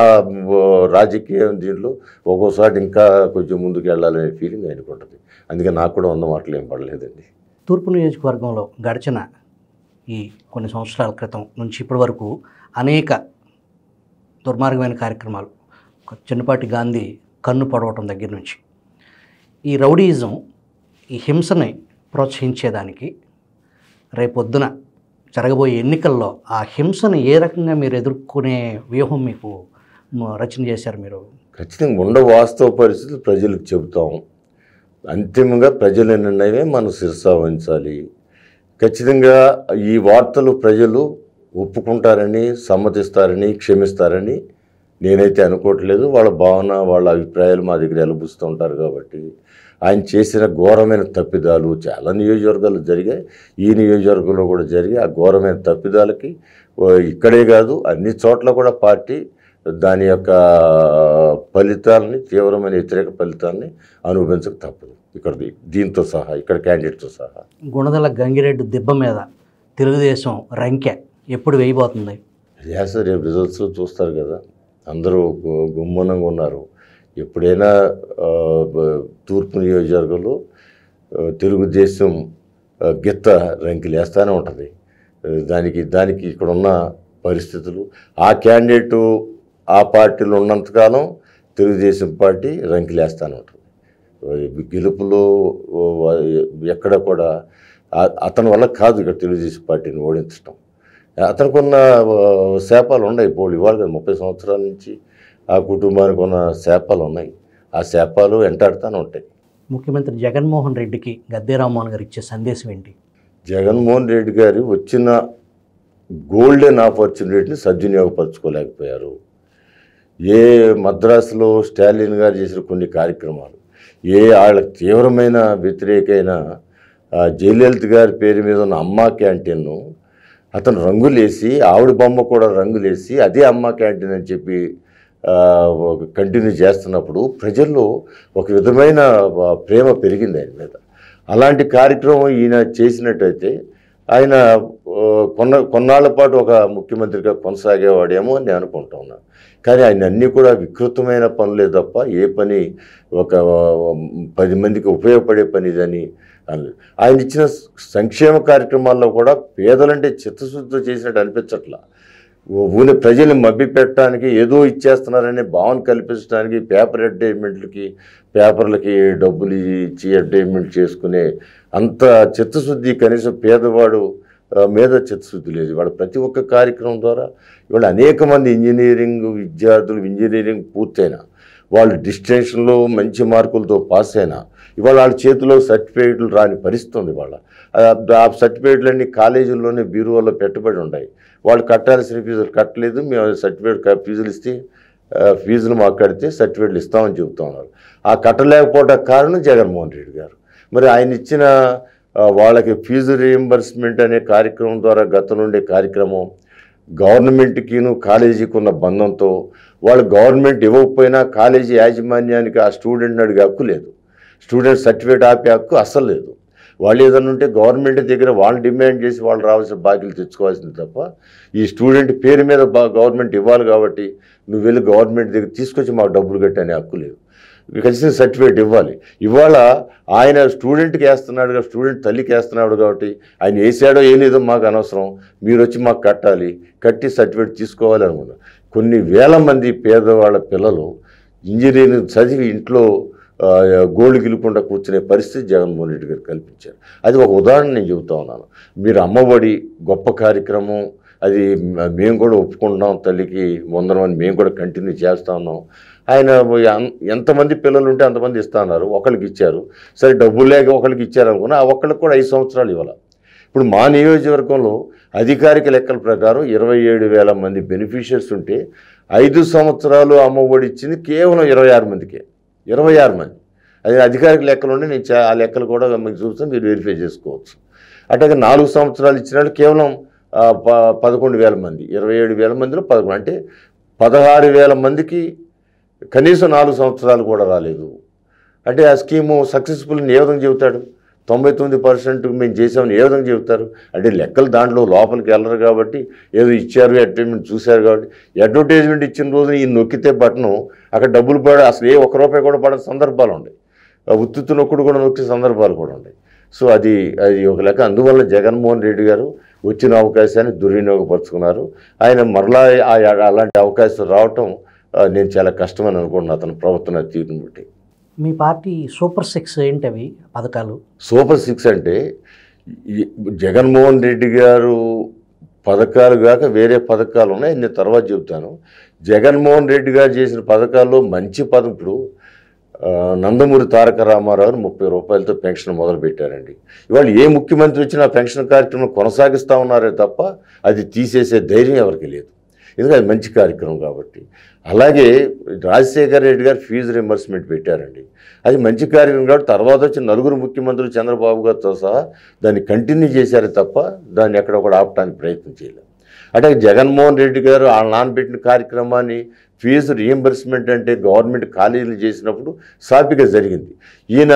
రాజకీయం దీంట్లో ఒక్కోసారి ఇంకా కొంచెం ముందుకు వెళ్ళాలనే ఫీలింగ్ ఆయనకు ఉంటుంది అందుకే నాకు కూడా వంద మార్కులు ఏం పడలేదండి తూర్పు నియోజకవర్గంలో గడిచిన ఈ కొన్ని సంవత్సరాల క్రితం నుంచి ఇప్పటి వరకు అనేక దుర్మార్గమైన కార్యక్రమాలు చిన్నపాటి గాంధీ కన్ను పడవటం దగ్గర నుంచి ఈ రౌడీయిజం ఈ హింసని ప్రోత్సహించేదానికి రేపొద్దున జరగబోయే ఎన్నికల్లో ఆ హింసను ఏ రకంగా మీరు ఎదుర్కొనే వ్యూహం మీకు రచన చేశారు మీరు ఖచ్చితంగా ఉండ వాస్తవ పరిస్థితులు ప్రజలకు చెబుతాం అంతిమంగా ప్రజల నిర్ణయమే మనం శిరసావించాలి ఖచ్చితంగా ఈ వార్తలు ప్రజలు ఒప్పుకుంటారని సమ్మతిస్తారని క్షమిస్తారని నేనైతే అనుకోవట్లేదు వాళ్ళ భావన వాళ్ళ అభిప్రాయాలు మా దగ్గర ఎలబుస్తూ ఉంటారు కాబట్టి ఆయన చేసిన ఘోరమైన తప్పిదాలు చాలా నియోజకవర్గాలు జరిగాయి ఈ నియోజకవర్గంలో కూడా జరిగి ఆ ఘోరమైన తప్పిదాలకి ఇక్కడే కాదు అన్ని చోట్ల కూడా పార్టీ దాని యొక్క ఫలితాలని తీవ్రమైన వ్యతిరేక ఫలితాలని అనుభవించక తప్పదు ఇక్కడ దీంతో సహా ఇక్కడ క్యాండిడేట్తో సహా గుణదల గంగిరెడ్డి దిబ్బ మీద తెలుగుదేశం రంకె ఎప్పుడు వేయబోతుంది రేపు చూస్తారు కదా అందరూ గుమ్మనంగా ఉన్నారు ఎప్పుడైనా తూర్పు నియోజకవర్గంలో తెలుగుదేశం గిత్త రంకిలు ఉంటుంది దానికి దానికి ఇక్కడ ఉన్న పరిస్థితులు ఆ క్యాండిడేటు ఆ పార్టీలో ఉన్నంతకాలం తెలుగుదేశం పార్టీ రంకిలేస్తూనే ఉంటుంది గెలుపులో ఎక్కడ కూడా అతని వల్ల కాదు ఇక్కడ తెలుగుదేశం పార్టీని ఓడించడం అతనికి ఉన్న శాపాలు ఉన్నాయి పోలు ఇవాళ కదా ముప్పై సంవత్సరాల నుంచి ఆ కుటుంబానికి ఉన్న శాపాలు ఉన్నాయి ఆ శాపాలు వెంటాడుతూనే ఉంటాయి ముఖ్యమంత్రి జగన్మోహన్ రెడ్డికి గద్దె రామ్మోహన్ గారు ఇచ్చే సందేశం ఏంటి జగన్మోహన్ రెడ్డి గారు వచ్చిన గోల్డెన్ ఆపర్చునిటీని సద్వినియోగపరచుకోలేకపోయారు ఏ మద్రాసులో స్టాలిన్ గారు చేసిన కొన్ని కార్యక్రమాలు ఏ వాళ్ళకి తీవ్రమైన వ్యతిరేకైన జయలలిత గారి పేరు మీద ఉన్న అమ్మ క్యాంటీన్ను అతను రంగులేసి ఆవిడ బొమ్మ కూడా రంగులేసి అదే అమ్మ క్యాంటీన్ అని చెప్పి కంటిన్యూ చేస్తున్నప్పుడు ప్రజల్లో ఒక విధమైన ప్రేమ పెరిగింది ఆయన మీద అలాంటి కార్యక్రమం ఈయన చేసినట్టయితే ఆయన కొన్న కొన్నాళ్ల పాటు ఒక ముఖ్యమంత్రిగా కొనసాగేవాడేమో అని నేను అనుకుంటా ఉన్నాను కానీ ఆయన అన్నీ కూడా వికృతమైన పనులే తప్ప ఏ పని ఒక పది మందికి ఉపయోగపడే పనిదని ఆయన ఇచ్చిన సంక్షేమ కార్యక్రమాల్లో కూడా పేదలంటే చిత్తశుద్ధితో చేసినట్టు అనిపించట్లా ఊరి ప్రజల్ని మభ్యపెట్టడానికి ఏదో ఇచ్చేస్తున్నారనే భావన కల్పించడానికి పేపర్ అడ్వర్టైజ్మెంట్లకి పేపర్లకి డబ్బులు ఇచ్చి అడ్వర్టైజ్మెంట్ చేసుకునే అంత చిత్తశుద్ధి కనీసం పేదవాడు మీద చిత్తశుద్ధి లేదు వాళ్ళ ప్రతి ఒక్క కార్యక్రమం ద్వారా ఇవాళ అనేక మంది ఇంజనీరింగ్ విద్యార్థులు ఇంజనీరింగ్ పూర్తయినా వాళ్ళు డిస్టెన్షన్లో మంచి మార్కులతో పాస్ అయినా ఇవాళ వాళ్ళ చేతిలో సర్టిఫికేట్లు రాని పరిస్థితుంది వాళ్ళ ఆ సర్టిఫికేట్లన్నీ కాలేజీల్లోనే బ్యూరోలో పెట్టుబడి ఉన్నాయి వాళ్ళు కట్టాల్సిన ఫీజులు కట్టలేదు మేము సర్టిఫికేట్ ఫీజులు ఇస్తే ఫీజులు మాకు కడితే సర్టిఫికేట్లు ఇస్తామని చెబుతా ఉన్నారు ఆ కట్టలేకపోవడం కారణం జగన్మోహన్ రెడ్డి గారు మరి ఆయన ఇచ్చిన వాళ్ళకి ఫీజు రీఎంబర్స్మెంట్ అనే కార్యక్రమం ద్వారా గత నుండే కార్యక్రమం గవర్నమెంట్కిను కాలేజీకి ఉన్న బంధంతో వాళ్ళు గవర్నమెంట్ ఇవ్వకపోయినా కాలేజీ యాజమాన్యానికి ఆ స్టూడెంట్ అడిగే హక్కు లేదు స్టూడెంట్ సర్టిఫికేట్ ఆపే హక్కు అసలు లేదు వాళ్ళు ఏదైనా ఉంటే గవర్నమెంట్ దగ్గర వాళ్ళు డిమాండ్ చేసి వాళ్ళు రావాల్సిన బాకీలు తెచ్చుకోవాల్సింది తప్ప ఈ స్టూడెంట్ పేరు మీద గవర్నమెంట్ ఇవ్వాలి కాబట్టి నువ్వు వెళ్ళి గవర్నమెంట్ దగ్గర తీసుకొచ్చి మాకు డబ్బులు కట్టే హక్కు లేదు కలిసి సర్టిఫికేట్ ఇవ్వాలి ఇవాళ ఆయన స్టూడెంట్కి వేస్తున్నాడు కాబట్టి స్టూడెంట్ తల్లికి వేస్తున్నాడు కాబట్టి ఆయన వేసాడో లేదో మాకు అనవసరం మీరు వచ్చి మాకు కట్టాలి కట్టి సర్టిఫికేట్ తీసుకోవాలి అనుకున్నాను కొన్ని వేల మంది పేదవాళ్ళ పిల్లలు ఇంజనీరింగ్ చదివి ఇంట్లో గోల్డ్ గిలుకుండా కూర్చునే పరిస్థితి జగన్మోహన్ రెడ్డి గారు కల్పించారు అది ఒక ఉదాహరణ నేను చెబుతా ఉన్నాను మీరు అమ్మఒడి గొప్ప కార్యక్రమం అది మేము కూడా ఒప్పుకుంటున్నాం తల్లికి వందనం అని మేము కూడా కంటిన్యూ చేస్తా ఉన్నాం ఆయన ఎంతమంది పిల్లలు ఉంటే అంతమంది ఇస్తున్నారు ఒకరికి ఇచ్చారు సరే డబ్బులు లేక ఒకరికి ఇచ్చారనుకున్నా ఆ ఒక్కరికి కూడా ఐదు సంవత్సరాలు ఇవ్వాలి ఇప్పుడు మా నియోజకవర్గంలో అధికారిక లెక్కల ప్రకారం ఇరవై ఏడు వేల మంది బెనిఫిషియర్స్ ఉంటే ఐదు సంవత్సరాలు అమ్మఒడి ఇచ్చింది కేవలం ఇరవై ఆరు మందికే ఇరవై ఆరు మంది అది అధికారిక లెక్కలు ఉండి నేను ఆ లెక్కలు కూడా మీకు చూస్తే మీరు వెరిఫై చేసుకోవచ్చు అట్లాగే నాలుగు సంవత్సరాలు ఇచ్చిన కేవలం పదకొండు వేల మంది ఇరవై ఏడు వేల మందిలో పదకొండు అంటే పదహారు వేల మందికి కనీసం నాలుగు సంవత్సరాలు కూడా రాలేదు అంటే ఆ స్కీము సక్సెస్ఫుల్ ఏ విధంగా చెబుతాడు తొంభై తొమ్మిది పర్సెంట్ మేము చేసామని ఏ విధంగా చెబుతారు అంటే లెక్కలు దాంట్లో లోపలికి వెళ్ళరు కాబట్టి ఏదో ఇచ్చారు అడ్వర్టైజ్మెంట్ చూశారు కాబట్టి అడ్వర్టైజ్మెంట్ ఇచ్చిన రోజున ఈ నొక్కితే బటను అక్కడ డబ్బులు పడే అసలు ఏ ఒక్క రూపాయి కూడా పడే సందర్భాలు ఉన్నాయి ఉత్తు నొక్కుడు కూడా నొక్కే సందర్భాలు కూడా ఉన్నాయి సో అది అది ఒక లెక్క అందువల్ల జగన్మోహన్ రెడ్డి గారు వచ్చిన అవకాశాన్ని దుర్వినియోగపరుచుకున్నారు ఆయన మరలా అలాంటి అవకాశం రావటం నేను చాలా కష్టమని అనుకుంటున్నాను అతను ప్రవర్తన తీరుని బట్టి మీ పార్టీ సూపర్ సిక్స్ ఏంటి అవి పథకాలు సూపర్ సిక్స్ అంటే జగన్మోహన్ రెడ్డి గారు పథకాలు కాక వేరే పథకాలు ఉన్నాయి నేను తర్వాత చెప్తాను జగన్మోహన్ రెడ్డి గారు చేసిన పథకాల్లో మంచి పథకుడు నందమూరి తారక రామారావు ముప్పై రూపాయలతో పెన్షన్ మొదలుపెట్టారండి ఇవాళ ఏ ముఖ్యమంత్రి వచ్చినా పెన్షన్ కార్యక్రమం కొనసాగిస్తూ ఉన్నారే తప్ప అది తీసేసే ధైర్యం ఎవరికి లేదు ఎందుకంటే మంచి కార్యక్రమం కాబట్టి అలాగే రాజశేఖర రెడ్డి గారు ఫీజు రింబర్స్మెంట్ పెట్టారండి అది మంచి కార్యక్రమం కాబట్టి తర్వాత వచ్చిన నలుగురు ముఖ్యమంత్రులు చంద్రబాబు గారితో సహా దాన్ని కంటిన్యూ చేశారు తప్ప దాన్ని ఎక్కడొక్కడ ఆపడానికి ప్రయత్నం చేయలేదు అంటే జగన్మోహన్ రెడ్డి గారు ఆ నానబెట్టిన కార్యక్రమాన్ని ఫీజు రీఎంబర్స్మెంట్ అంటే గవర్నమెంట్ ఖాళీలు చేసినప్పుడు సాపిక జరిగింది ఈయన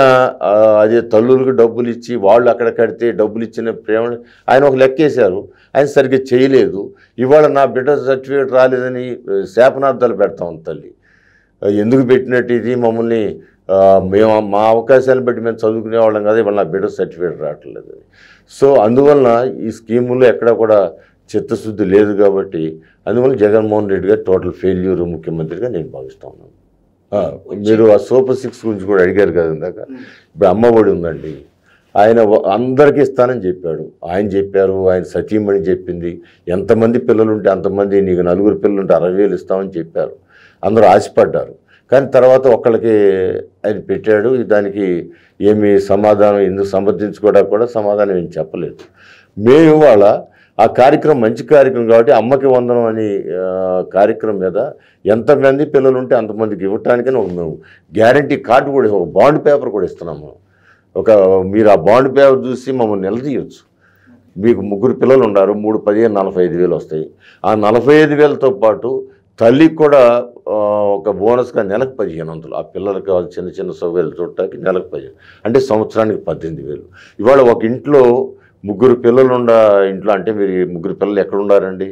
అదే తల్లులకు డబ్బులు ఇచ్చి వాళ్ళు అక్కడ కడితే డబ్బులు ఇచ్చిన ప్రేమ ఆయన ఒక లెక్కేశారు ఆయన సరిగ్గా చేయలేదు ఇవాళ నా బిడ్డ సర్టిఫికేట్ రాలేదని శాపనార్థాలు పెడతాం తల్లి ఎందుకు పెట్టినట్టు ఇది మమ్మల్ని మేము మా అవకాశాలను బట్టి మేము చదువుకునే వాళ్ళం కదా ఇవాళ నా బిడ్డ సర్టిఫికేట్ రావట్లేదు సో అందువలన ఈ స్కీముల్లో ఎక్కడ కూడా చిత్తశుద్ధి లేదు కాబట్టి అందువల్ల జగన్మోహన్ రెడ్డి గారు టోటల్ ఫెయిల్యూర్ ముఖ్యమంత్రిగా నేను భావిస్తా ఉన్నాను మీరు ఆ సూపర్ సిక్స్ గురించి కూడా అడిగారు కదా ఇందాక ఇప్పుడు అమ్మఒడి ఉందండి ఆయన అందరికీ ఇస్తానని చెప్పాడు ఆయన చెప్పారు ఆయన సతీమణి చెప్పింది ఎంతమంది పిల్లలు ఉంటే అంతమంది నీకు నలుగురు పిల్లలు ఉంటే అరవై వేలు ఇస్తామని చెప్పారు అందరూ ఆశపడ్డారు కానీ తర్వాత ఒక్కళ్ళకి ఆయన పెట్టాడు దానికి ఏమి సమాధానం ఎందుకు సమర్థించుకోవడానికి కూడా సమాధానం ఏం చెప్పలేదు మేము ఇవాళ ఆ కార్యక్రమం మంచి కార్యక్రమం కాబట్టి అమ్మకి వందనం అని కార్యక్రమం మీద ఎంతమంది పిల్లలు ఉంటే అంతమందికి ఇవ్వటానికని ఒక మేము గ్యారంటీ కార్డు కూడా ఒక బాండ్ పేపర్ కూడా ఇస్తున్నాం ఒక మీరు ఆ బాండ్ పేపర్ చూసి మమ్మల్ని నిలదీయచ్చు మీకు ముగ్గురు పిల్లలు ఉన్నారు మూడు పదిహేను నలభై ఐదు వేలు వస్తాయి ఆ నలభై ఐదు వేలతో పాటు తల్లికి కూడా ఒక బోనస్గా నెలకు పదిహేను వందలు ఆ పిల్లలకి చిన్న చిన్న సౌకర్యాలు చూడటానికి నెలకు పదిహేను అంటే సంవత్సరానికి పద్దెనిమిది వేలు ఇవాళ ఒక ఇంట్లో ముగ్గురు పిల్లలు ఉండ ఇంట్లో అంటే మీరు ముగ్గురు పిల్లలు ఎక్కడ ఉండారండి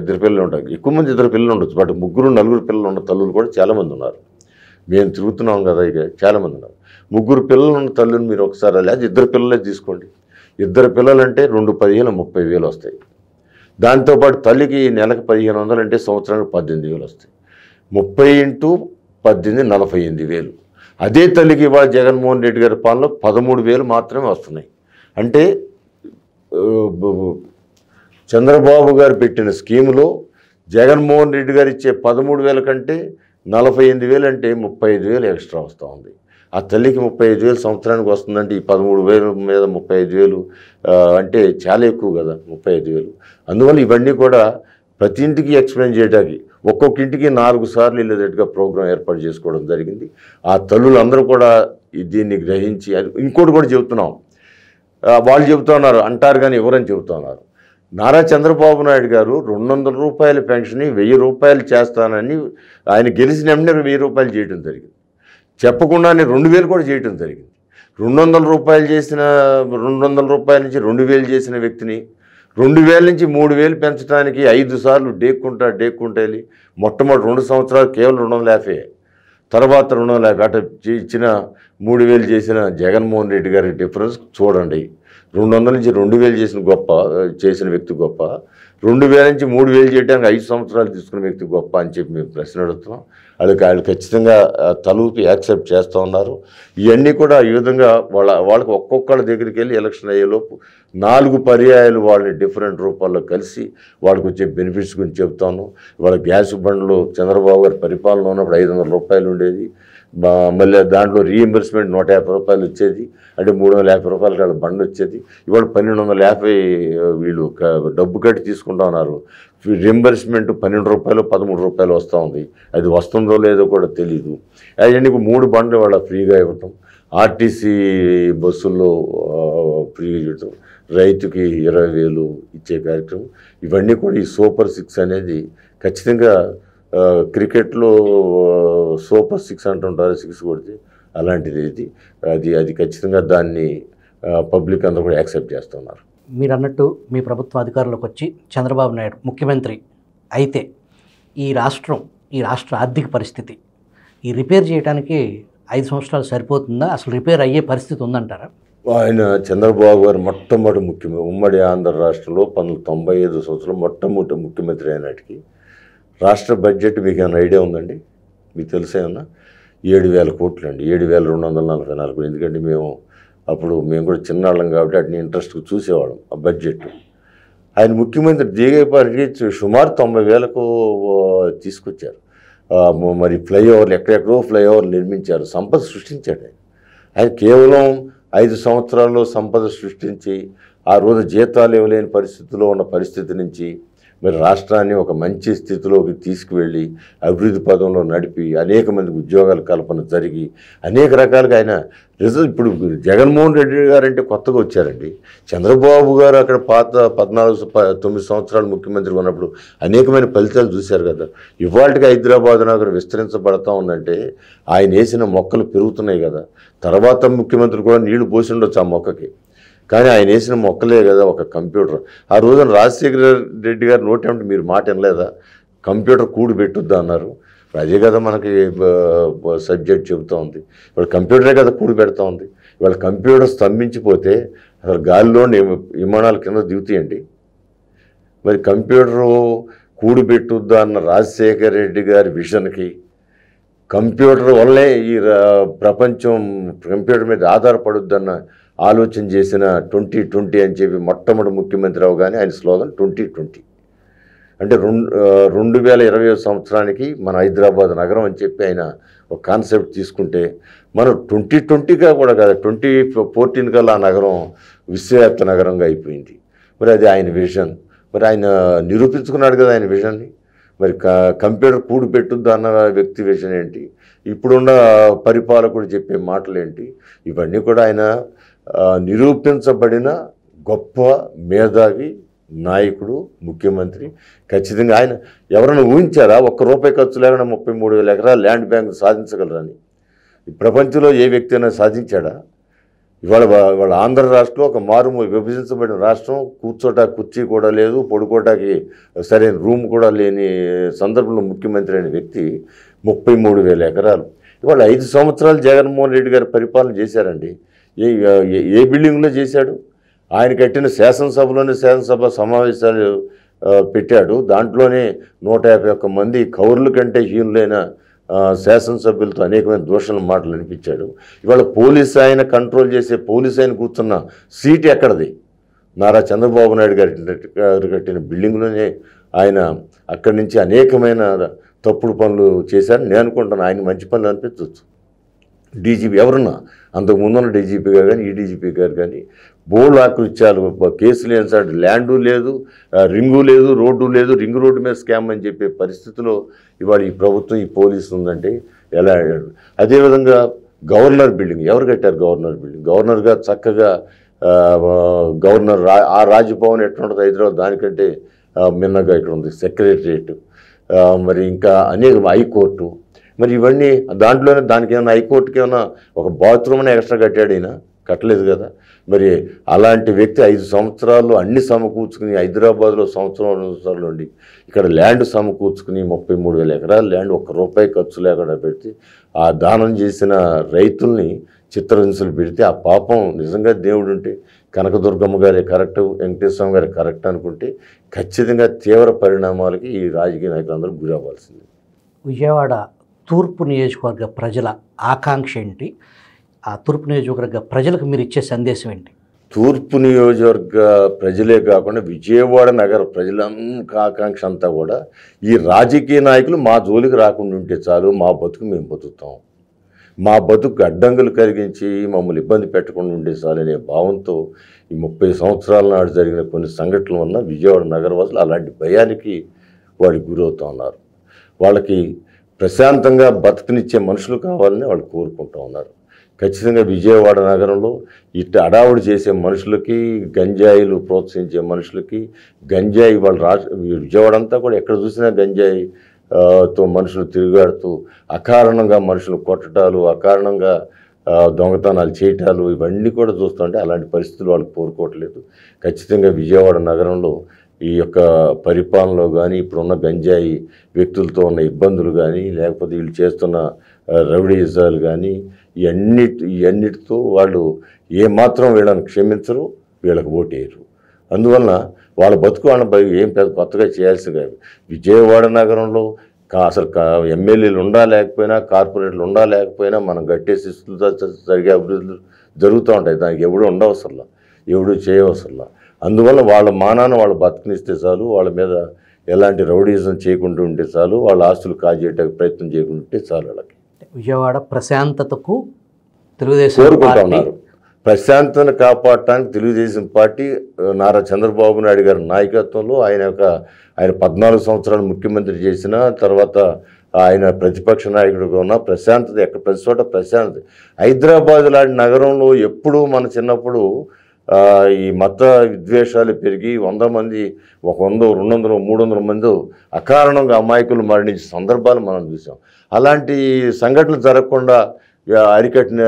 ఇద్దరు పిల్లలు ఉంటారు ఎక్కువ మంది ఇద్దరు పిల్లలు ఉండొచ్చు బట్ ముగ్గురు నలుగురు పిల్లలు ఉన్న తల్లులు కూడా చాలామంది ఉన్నారు మేము తిరుగుతున్నాం కదా ఇక చాలామంది ఉన్నారు ముగ్గురు పిల్లలున్న తల్లిని మీరు ఒకసారి అలా ఇద్దరు పిల్లలే తీసుకోండి ఇద్దరు పిల్లలంటే రెండు పదిహేను ముప్పై వేలు వస్తాయి దాంతోపాటు తల్లికి నెలకు పదిహేను వందలు అంటే సంవత్సరానికి పద్దెనిమిది వేలు వస్తాయి ముప్పై ఇంటూ పద్దెనిమిది నలభై ఎనిమిది వేలు అదే తల్లికి ఇవాళ జగన్మోహన్ రెడ్డి గారి పాలనలో పదమూడు వేలు మాత్రమే వస్తున్నాయి అంటే చంద్రబాబు గారు పెట్టిన స్కీములో జగన్మోహన్ రెడ్డి గారు ఇచ్చే పదమూడు వేల కంటే నలభై ఎనిమిది వేలు అంటే ముప్పై ఐదు వేలు ఎక్స్ట్రా వస్తూ ఉంది ఆ తల్లికి ముప్పై ఐదు వేలు సంవత్సరానికి వస్తుందంటే ఈ పదమూడు వేలు మీద ముప్పై ఐదు వేలు అంటే చాలా ఎక్కువ కదా ముప్పై ఐదు వేలు అందువల్ల ఇవన్నీ కూడా ప్రతి ఇంటికి ఎక్స్ప్లెయిన్ చేయడానికి ఒక్కొక్క ఇంటికి నాలుగు సార్లు వెళ్ళేటట్టుగా ప్రోగ్రాం ఏర్పాటు చేసుకోవడం జరిగింది ఆ తల్లులందరూ కూడా దీన్ని గ్రహించి ఇంకోటి కూడా చెబుతున్నాం వాళ్ళు చెబుతున్నారు అంటారు కానీ ఎవరని చెబుతున్నారు నారా చంద్రబాబు నాయుడు గారు రెండు వందల రూపాయల పెన్షన్ వెయ్యి రూపాయలు చేస్తానని ఆయన గెలిచిన వెంటనే వెయ్యి రూపాయలు చేయడం జరిగింది చెప్పకుండానే రెండు వేలు కూడా చేయటం జరిగింది రెండు వందల రూపాయలు చేసిన రెండు వందల రూపాయల నుంచి రెండు వేలు చేసిన వ్యక్తిని రెండు వేల నుంచి మూడు వేలు పెంచడానికి ఐదు సార్లు డేక్కుంటా డేక్కుంటా మొట్టమొదటి రెండు సంవత్సరాలు కేవలం రెండు వందల యాభై తర్వాత రుణం లేక యాభై ఇచ్చిన మూడు వేలు చేసిన జగన్మోహన్ రెడ్డి గారి డిఫరెన్స్ చూడండి రెండు వందల నుంచి రెండు వేలు చేసిన గొప్ప చేసిన వ్యక్తి గొప్ప రెండు వేల నుంచి మూడు వేలు చేయడానికి ఐదు సంవత్సరాలు తీసుకున్న వ్యక్తి గొప్ప అని చెప్పి మేము ప్రశ్న అడుగుతున్నాం వాళ్ళకి వాళ్ళు ఖచ్చితంగా తలూపి యాక్సెప్ట్ చేస్తూ ఉన్నారు ఇవన్నీ కూడా ఈ విధంగా వాళ్ళ వాళ్ళకి ఒక్కొక్కళ్ళ దగ్గరికి వెళ్ళి ఎలక్షన్ అయ్యేలోపు నాలుగు పర్యాయాలు వాళ్ళని డిఫరెంట్ రూపాల్లో కలిసి వాళ్ళకి వచ్చే బెనిఫిట్స్ గురించి చెప్తాను వాళ్ళ గ్యాస్ బండ్లు చంద్రబాబు గారి పరిపాలన ఉన్నప్పుడు ఐదు వందల రూపాయలు ఉండేది మళ్ళీ దాంట్లో రీఎంబర్స్మెంట్ నూట యాభై రూపాయలు వచ్చేది అంటే మూడు వందల యాభై రూపాయలు వాళ్ళ బండి వచ్చేది ఇవాళ పన్నెండు వందల యాభై వీళ్ళు డబ్బు కట్టి తీసుకుంటా ఉన్నారు రింబర్స్మెంట్ పన్నెండు రూపాయలు పదమూడు రూపాయలు వస్తూ ఉంది అది వస్తుందో లేదో కూడా తెలీదు నీకు మూడు బండ్లు వాళ్ళ ఫ్రీగా ఇవ్వటం ఆర్టీసీ బస్సుల్లో ఫ్రీగా ఇవ్వటం రైతుకి ఇరవై వేలు ఇచ్చే కార్యక్రమం ఇవన్నీ కూడా ఈ సూపర్ సిక్స్ అనేది ఖచ్చితంగా క్రికెట్లో సూపర్ సిక్స్ అంటుంటారు సిక్స్ కొడితే అలాంటిది ఇది అది అది ఖచ్చితంగా దాన్ని పబ్లిక్ అందరూ కూడా యాక్సెప్ట్ చేస్తున్నారు మీరు అన్నట్టు మీ ప్రభుత్వ అధికారులకు వచ్చి చంద్రబాబు నాయుడు ముఖ్యమంత్రి అయితే ఈ రాష్ట్రం ఈ రాష్ట్ర ఆర్థిక పరిస్థితి ఈ రిపేర్ చేయడానికి ఐదు సంవత్సరాలు సరిపోతుందా అసలు రిపేర్ అయ్యే పరిస్థితి ఉందంటారా ఆయన చంద్రబాబు గారు మొట్టమొదటి ముఖ్యమంత్రి ఉమ్మడి ఆంధ్ర రాష్ట్రంలో పంతొమ్మిది తొంభై ఐదు సంవత్సరాలు మొట్టమొదటి ముఖ్యమంత్రి అయినటికి రాష్ట్ర బడ్జెట్ మీకు ఏమైనా ఐడియా ఉందండి మీకు తెలిసే ఉన్నా ఏడు వేల కోట్లు అండి ఏడు వేల రెండు వందల నలభై నాలుగు ఎందుకంటే మేము అప్పుడు మేము కూడా చిన్నాళ్ళం కాబట్టి అటు ఇంట్రెస్ట్గా చూసేవాళ్ళం ఆ బడ్జెట్ ఆయన ముఖ్యమంత్రి దిగేపారికి సుమారు తొంభై వేలకు తీసుకొచ్చారు మరి ఫ్లైఓవర్లు ఎక్కడెక్కడో ఫ్లైఓవర్లు నిర్మించారు సంపద సృష్టించాడు ఆయన ఆయన కేవలం ఐదు సంవత్సరాల్లో సంపద సృష్టించి ఆ రోజు జీతాలు ఇవ్వలేని పరిస్థితిలో ఉన్న పరిస్థితి నుంచి మరి రాష్ట్రాన్ని ఒక మంచి స్థితిలోకి తీసుకువెళ్ళి అభివృద్ధి పదంలో నడిపి అనేక మందికి ఉద్యోగాల కల్పన జరిగి అనేక రకాలుగా ఆయన రిజల్ట్ ఇప్పుడు జగన్మోహన్ రెడ్డి గారు అంటే కొత్తగా వచ్చారండి చంద్రబాబు గారు అక్కడ పాత పద్నాలుగు తొమ్మిది సంవత్సరాలు ముఖ్యమంత్రి ఉన్నప్పుడు అనేకమైన ఫలితాలు చూశారు కదా ఇవాళకి హైదరాబాద్ నగరం విస్తరించబడతా ఉందంటే ఆయన వేసిన మొక్కలు పెరుగుతున్నాయి కదా తర్వాత ముఖ్యమంత్రి కూడా నీళ్లు పోసి ఉండొచ్చు ఆ మొక్కకి కానీ ఆయన వేసిన మొక్కలే కదా ఒక కంప్యూటర్ ఆ రోజున రాజశేఖర రెడ్డి గారు నోటేమిటి మీరు మాట వినలేదా కంప్యూటర్ కూడు పెట్టుద్దా అన్నారు అదే కదా మనకి సబ్జెక్ట్ చెబుతూ ఉంది ఇవాళ కంప్యూటరే కదా కూడి పెడతా ఉంది ఇవాళ కంప్యూటర్ స్తంభించిపోతే అసలు గాలిలో విమానాల కింద దిగుతాయండి మరి కంప్యూటరు కూడు పెట్టుద్దా అన్న రాజశేఖర రెడ్డి గారి విషన్కి కంప్యూటర్ వల్లే ఈ ప్రపంచం కంప్యూటర్ మీద ఆధారపడుద్దన్న ఆలోచన చేసిన ట్వంటీ ట్వంటీ అని చెప్పి మొట్టమొదటి ముఖ్యమంత్రి అవగానే ఆయన స్లోగన్ ట్వంటీ ట్వంటీ అంటే రెండు రెండు వేల సంవత్సరానికి మన హైదరాబాద్ నగరం అని చెప్పి ఆయన ఒక కాన్సెప్ట్ తీసుకుంటే మనం ట్వంటీ ట్వంటీగా కూడా కాదు ట్వంటీ ఫోర్టీన్ కల్లా ఆ నగరం విశ్వవ్యాప్త నగరంగా అయిపోయింది మరి అది ఆయన విజన్ మరి ఆయన నిరూపించుకున్నాడు కదా ఆయన విజన్ని మరి కంప్యూటర్ కూడు పెట్టుద్దు అన్న వ్యక్తి విజన్ ఏంటి ఇప్పుడున్న పరిపాలకుడు చెప్పే మాటలు ఏంటి ఇవన్నీ కూడా ఆయన నిరూపించబడిన గొప్ప మేధావి నాయకుడు ముఖ్యమంత్రి ఖచ్చితంగా ఆయన ఎవరైనా ఊహించారా ఒక్క రూపాయి ఖర్చు లేకుండా ముప్పై మూడు వేల ఎకరాలు ల్యాండ్ బ్యాంక్ సాధించగలరని ప్రపంచంలో ఏ వ్యక్తి అయినా సాధించాడా ఇవాళ వాళ్ళ ఆంధ్ర రాష్ట్రం ఒక మారుమూల విభజించబడిన రాష్ట్రం కూర్చోటా కుర్చీ కూడా లేదు పడుకోటాకి సరైన రూమ్ కూడా లేని సందర్భంలో ముఖ్యమంత్రి అయిన వ్యక్తి ముప్పై మూడు వేల ఎకరాలు ఇవాళ ఐదు సంవత్సరాలు జగన్మోహన్ రెడ్డి గారు పరిపాలన చేశారండి ఏ బిల్డింగ్లో చేశాడు ఆయన కట్టిన శాసనసభలోనే శాసనసభ సమావేశాలు పెట్టాడు దాంట్లోనే నూట యాభై ఒక్క మంది కౌరుల కంటే హీనులైన శాసనసభ్యులతో అనేకమైన దూషణ మాటలు అనిపించాడు ఇవాళ పోలీస్ ఆయన కంట్రోల్ చేసే పోలీస్ ఆయన కూర్చున్న సీట్ ఎక్కడది నారా చంద్రబాబు నాయుడు గారి గారు కట్టిన బిల్డింగ్లోనే ఆయన అక్కడి నుంచి అనేకమైన తప్పుడు పనులు చేశారు నేను అనుకుంటాను ఆయన మంచి పనులు అనిపించవచ్చు డీజీపీ ఎవరన్నా అంతకు ముందున్న డీజీపీ గారు కానీ ఈడీజీపీ గారు కానీ బోల్డ్ ఆకృత్యాలు కేసు లేని సార్ ల్యాండు లేదు రింగు లేదు రోడ్డు లేదు రింగు రోడ్డు మీద స్కామ్ అని చెప్పే పరిస్థితిలో ఇవాళ ఈ ప్రభుత్వం ఈ పోలీసు ఉందంటే ఎలా అదేవిధంగా గవర్నర్ బిల్డింగ్ ఎవరు కట్టారు గవర్నర్ బిల్డింగ్ గవర్నర్గా చక్కగా గవర్నర్ ఆ రాజభవన్ ఎట్లుంటుంది హైదరాబాద్ దానికంటే మిన్నగా ఇక్కడ ఉంది సెక్రటరియట్ మరి ఇంకా అనేక హైకోర్టు మరి ఇవన్నీ దాంట్లోనే దానికి ఏమైనా హైకోర్టుకి ఏమైనా ఒక బాత్రూమ్ని ఎక్స్ట్రా కట్టాడు ఈయన కట్టలేదు కదా మరి అలాంటి వ్యక్తి ఐదు సంవత్సరాలు అన్ని సమకూర్చుకుని హైదరాబాద్లో సంవత్సరం రెండు సంవత్సరాలు ఉండి ఇక్కడ ల్యాండ్ సమకూర్చుకుని ముప్పై మూడు వేల ఎకరాలు ల్యాండ్ ఒక్క రూపాయి ఖర్చు లేకుండా పెడితే ఆ దానం చేసిన రైతుల్ని చిత్రహింసలు పెడితే ఆ పాపం నిజంగా దేవుడు ఉంటే కనకదుర్గమ్మ గారి కరెక్ట్ వెంకటేశ్వర గారి కరెక్ట్ అనుకుంటే ఖచ్చితంగా తీవ్ర పరిణామాలకి ఈ రాజకీయ నాయకులందరూ గురవ్వాల్సిందే విజయవాడ తూర్పు నియోజకవర్గ ప్రజల ఆకాంక్ష ఏంటి ఆ తూర్పు నియోజకవర్గ ప్రజలకు మీరు ఇచ్చే సందేశం ఏంటి తూర్పు నియోజకవర్గ ప్రజలే కాకుండా విజయవాడ నగర ప్రజలంక ఆకాంక్ష అంతా కూడా ఈ రాజకీయ నాయకులు మా జోలికి రాకుండా ఉంటే చాలు మా బతుకు మేము బతుకుతాం మా బతుకు అడ్డంకులు కలిగించి మమ్మల్ని ఇబ్బంది పెట్టకుండా ఉండే అనే భావంతో ఈ ముప్పై సంవత్సరాల నాడు జరిగిన కొన్ని సంఘటనల ఉన్న విజయవాడ నగరవాసులు అలాంటి భయానికి వాళ్ళు గురవుతూ ఉన్నారు వాళ్ళకి ప్రశాంతంగా బతుకునిచ్చే మనుషులు కావాలని వాళ్ళు కోరుకుంటూ ఉన్నారు ఖచ్చితంగా విజయవాడ నగరంలో ఇట్ట అడావుడు చేసే మనుషులకి గంజాయిలు ప్రోత్సహించే మనుషులకి గంజాయి వాళ్ళ రాష్ట్ర విజయవాడ అంతా కూడా ఎక్కడ చూసినా గంజాయి తో మనుషులు తిరుగాడుతూ అకారణంగా మనుషులు కొట్టడాలు అకారణంగా దొంగతనాలు చేయటాలు ఇవన్నీ కూడా చూస్తుంటే అలాంటి పరిస్థితులు వాళ్ళు కోరుకోవట్లేదు ఖచ్చితంగా విజయవాడ నగరంలో ఈ యొక్క పరిపాలనలో కానీ ఇప్పుడున్న గంజాయి వ్యక్తులతో ఉన్న ఇబ్బందులు కానీ లేకపోతే వీళ్ళు చేస్తున్న రౌడీజాలు కానీ ఇవన్నిటి ఇవన్నిటితో వాళ్ళు ఏమాత్రం వీళ్ళని క్షమించరు వీళ్ళకి ఓటేయరు అందువలన వాళ్ళ బతుకు వాళ్ళని ఏం పెద్ద కొత్తగా చేయాల్సి కాదు విజయవాడ నగరంలో అసలు ఎమ్మెల్యేలు ఉండా లేకపోయినా కార్పొరేట్లు ఉండా లేకపోయినా మనం గట్టేసి జరిగే అభివృద్ధులు జరుగుతూ ఉంటాయి దానికి ఎవడు ఉండవసరలా ఎవడు చేయవసరలా అందువల్ల వాళ్ళ మానాన వాళ్ళు బతికినిస్తే చాలు వాళ్ళ మీద ఎలాంటి రౌడీజం చేయకుండా ఉంటే చాలు వాళ్ళ ఆస్తులు కాజేయడానికి ప్రయత్నం చేయకుండా ఉంటే చాలు వాళ్ళకి విజయవాడ ప్రశాంతతకు తెలుగుదేశం కోరుకుంటా ఉన్నారు ప్రశాంతతను కాపాడటానికి తెలుగుదేశం పార్టీ నారా చంద్రబాబు నాయుడు గారి నాయకత్వంలో ఆయన యొక్క ఆయన పద్నాలుగు సంవత్సరాలు ముఖ్యమంత్రి చేసిన తర్వాత ఆయన ప్రతిపక్ష నాయకుడిగా ఉన్న ప్రశాంతత ఎక్కడ ప్రతి చోట ప్రశాంతత హైదరాబాద్ లాంటి నగరంలో ఎప్పుడూ మన చిన్నప్పుడు ఈ మత విద్వేషాలు పెరిగి వంద మంది ఒక వందో రెండు వందలు మూడు వందల మంది అకారణంగా అమాయకులు మరణించే సందర్భాలు మనం చూసాం అలాంటి సంఘటనలు జరగకుండా అరికట్టిన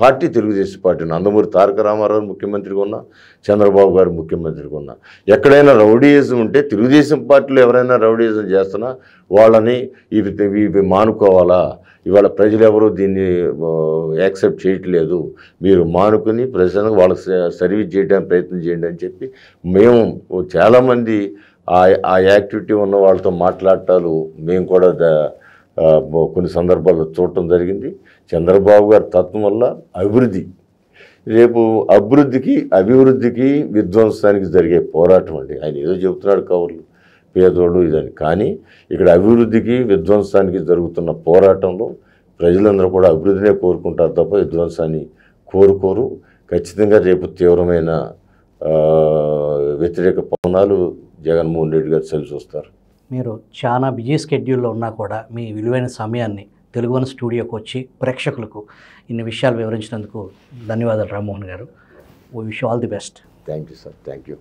పార్టీ తెలుగుదేశం పార్టీ నందమూరి తారక రామారావు ముఖ్యమంత్రిగా ఉన్నా చంద్రబాబు గారు ముఖ్యమంత్రిగా ఉన్నా ఎక్కడైనా రౌడీయిజం ఉంటే తెలుగుదేశం పార్టీలో ఎవరైనా రౌడీయిజం చేస్తున్నా వాళ్ళని ఇవి ఇవి మానుకోవాలా ఇవాళ ప్రజలు ఎవరు దీన్ని యాక్సెప్ట్ చేయట్లేదు మీరు మానుకుని ప్రజలకు వాళ్ళకి సర్వీస్ చేయడానికి ప్రయత్నం చేయండి అని చెప్పి మేము చాలామంది ఆ యాక్టివిటీ ఉన్న వాళ్ళతో మాట్లాడటాలు మేము కూడా కొన్ని సందర్భాల్లో చూడటం జరిగింది చంద్రబాబు గారి తత్వం వల్ల అభివృద్ధి రేపు అభివృద్ధికి అభివృద్ధికి విధ్వంసానికి జరిగే పోరాటం అండి ఆయన ఏదో చెబుతున్నాడు కవర్లు పేదోళ్ళు ఇదని కానీ ఇక్కడ అభివృద్ధికి విధ్వంసానికి జరుగుతున్న పోరాటంలో ప్రజలందరూ కూడా అభివృద్ధినే కోరుకుంటారు తప్ప విధ్వంసాన్ని కోరుకోరు ఖచ్చితంగా రేపు తీవ్రమైన వ్యతిరేక పవనాలు జగన్మోహన్ రెడ్డి గారు చలిసి వస్తారు మీరు చాలా బిజీ స్కెడ్యూల్లో ఉన్నా కూడా మీ విలువైన సమయాన్ని తెలుగు వన్ స్టూడియోకి వచ్చి ప్రేక్షకులకు ఇన్ని విషయాలు వివరించినందుకు ధన్యవాదాలు రామ్మోహన్ గారు ఓ wish all the best thank you sir thank you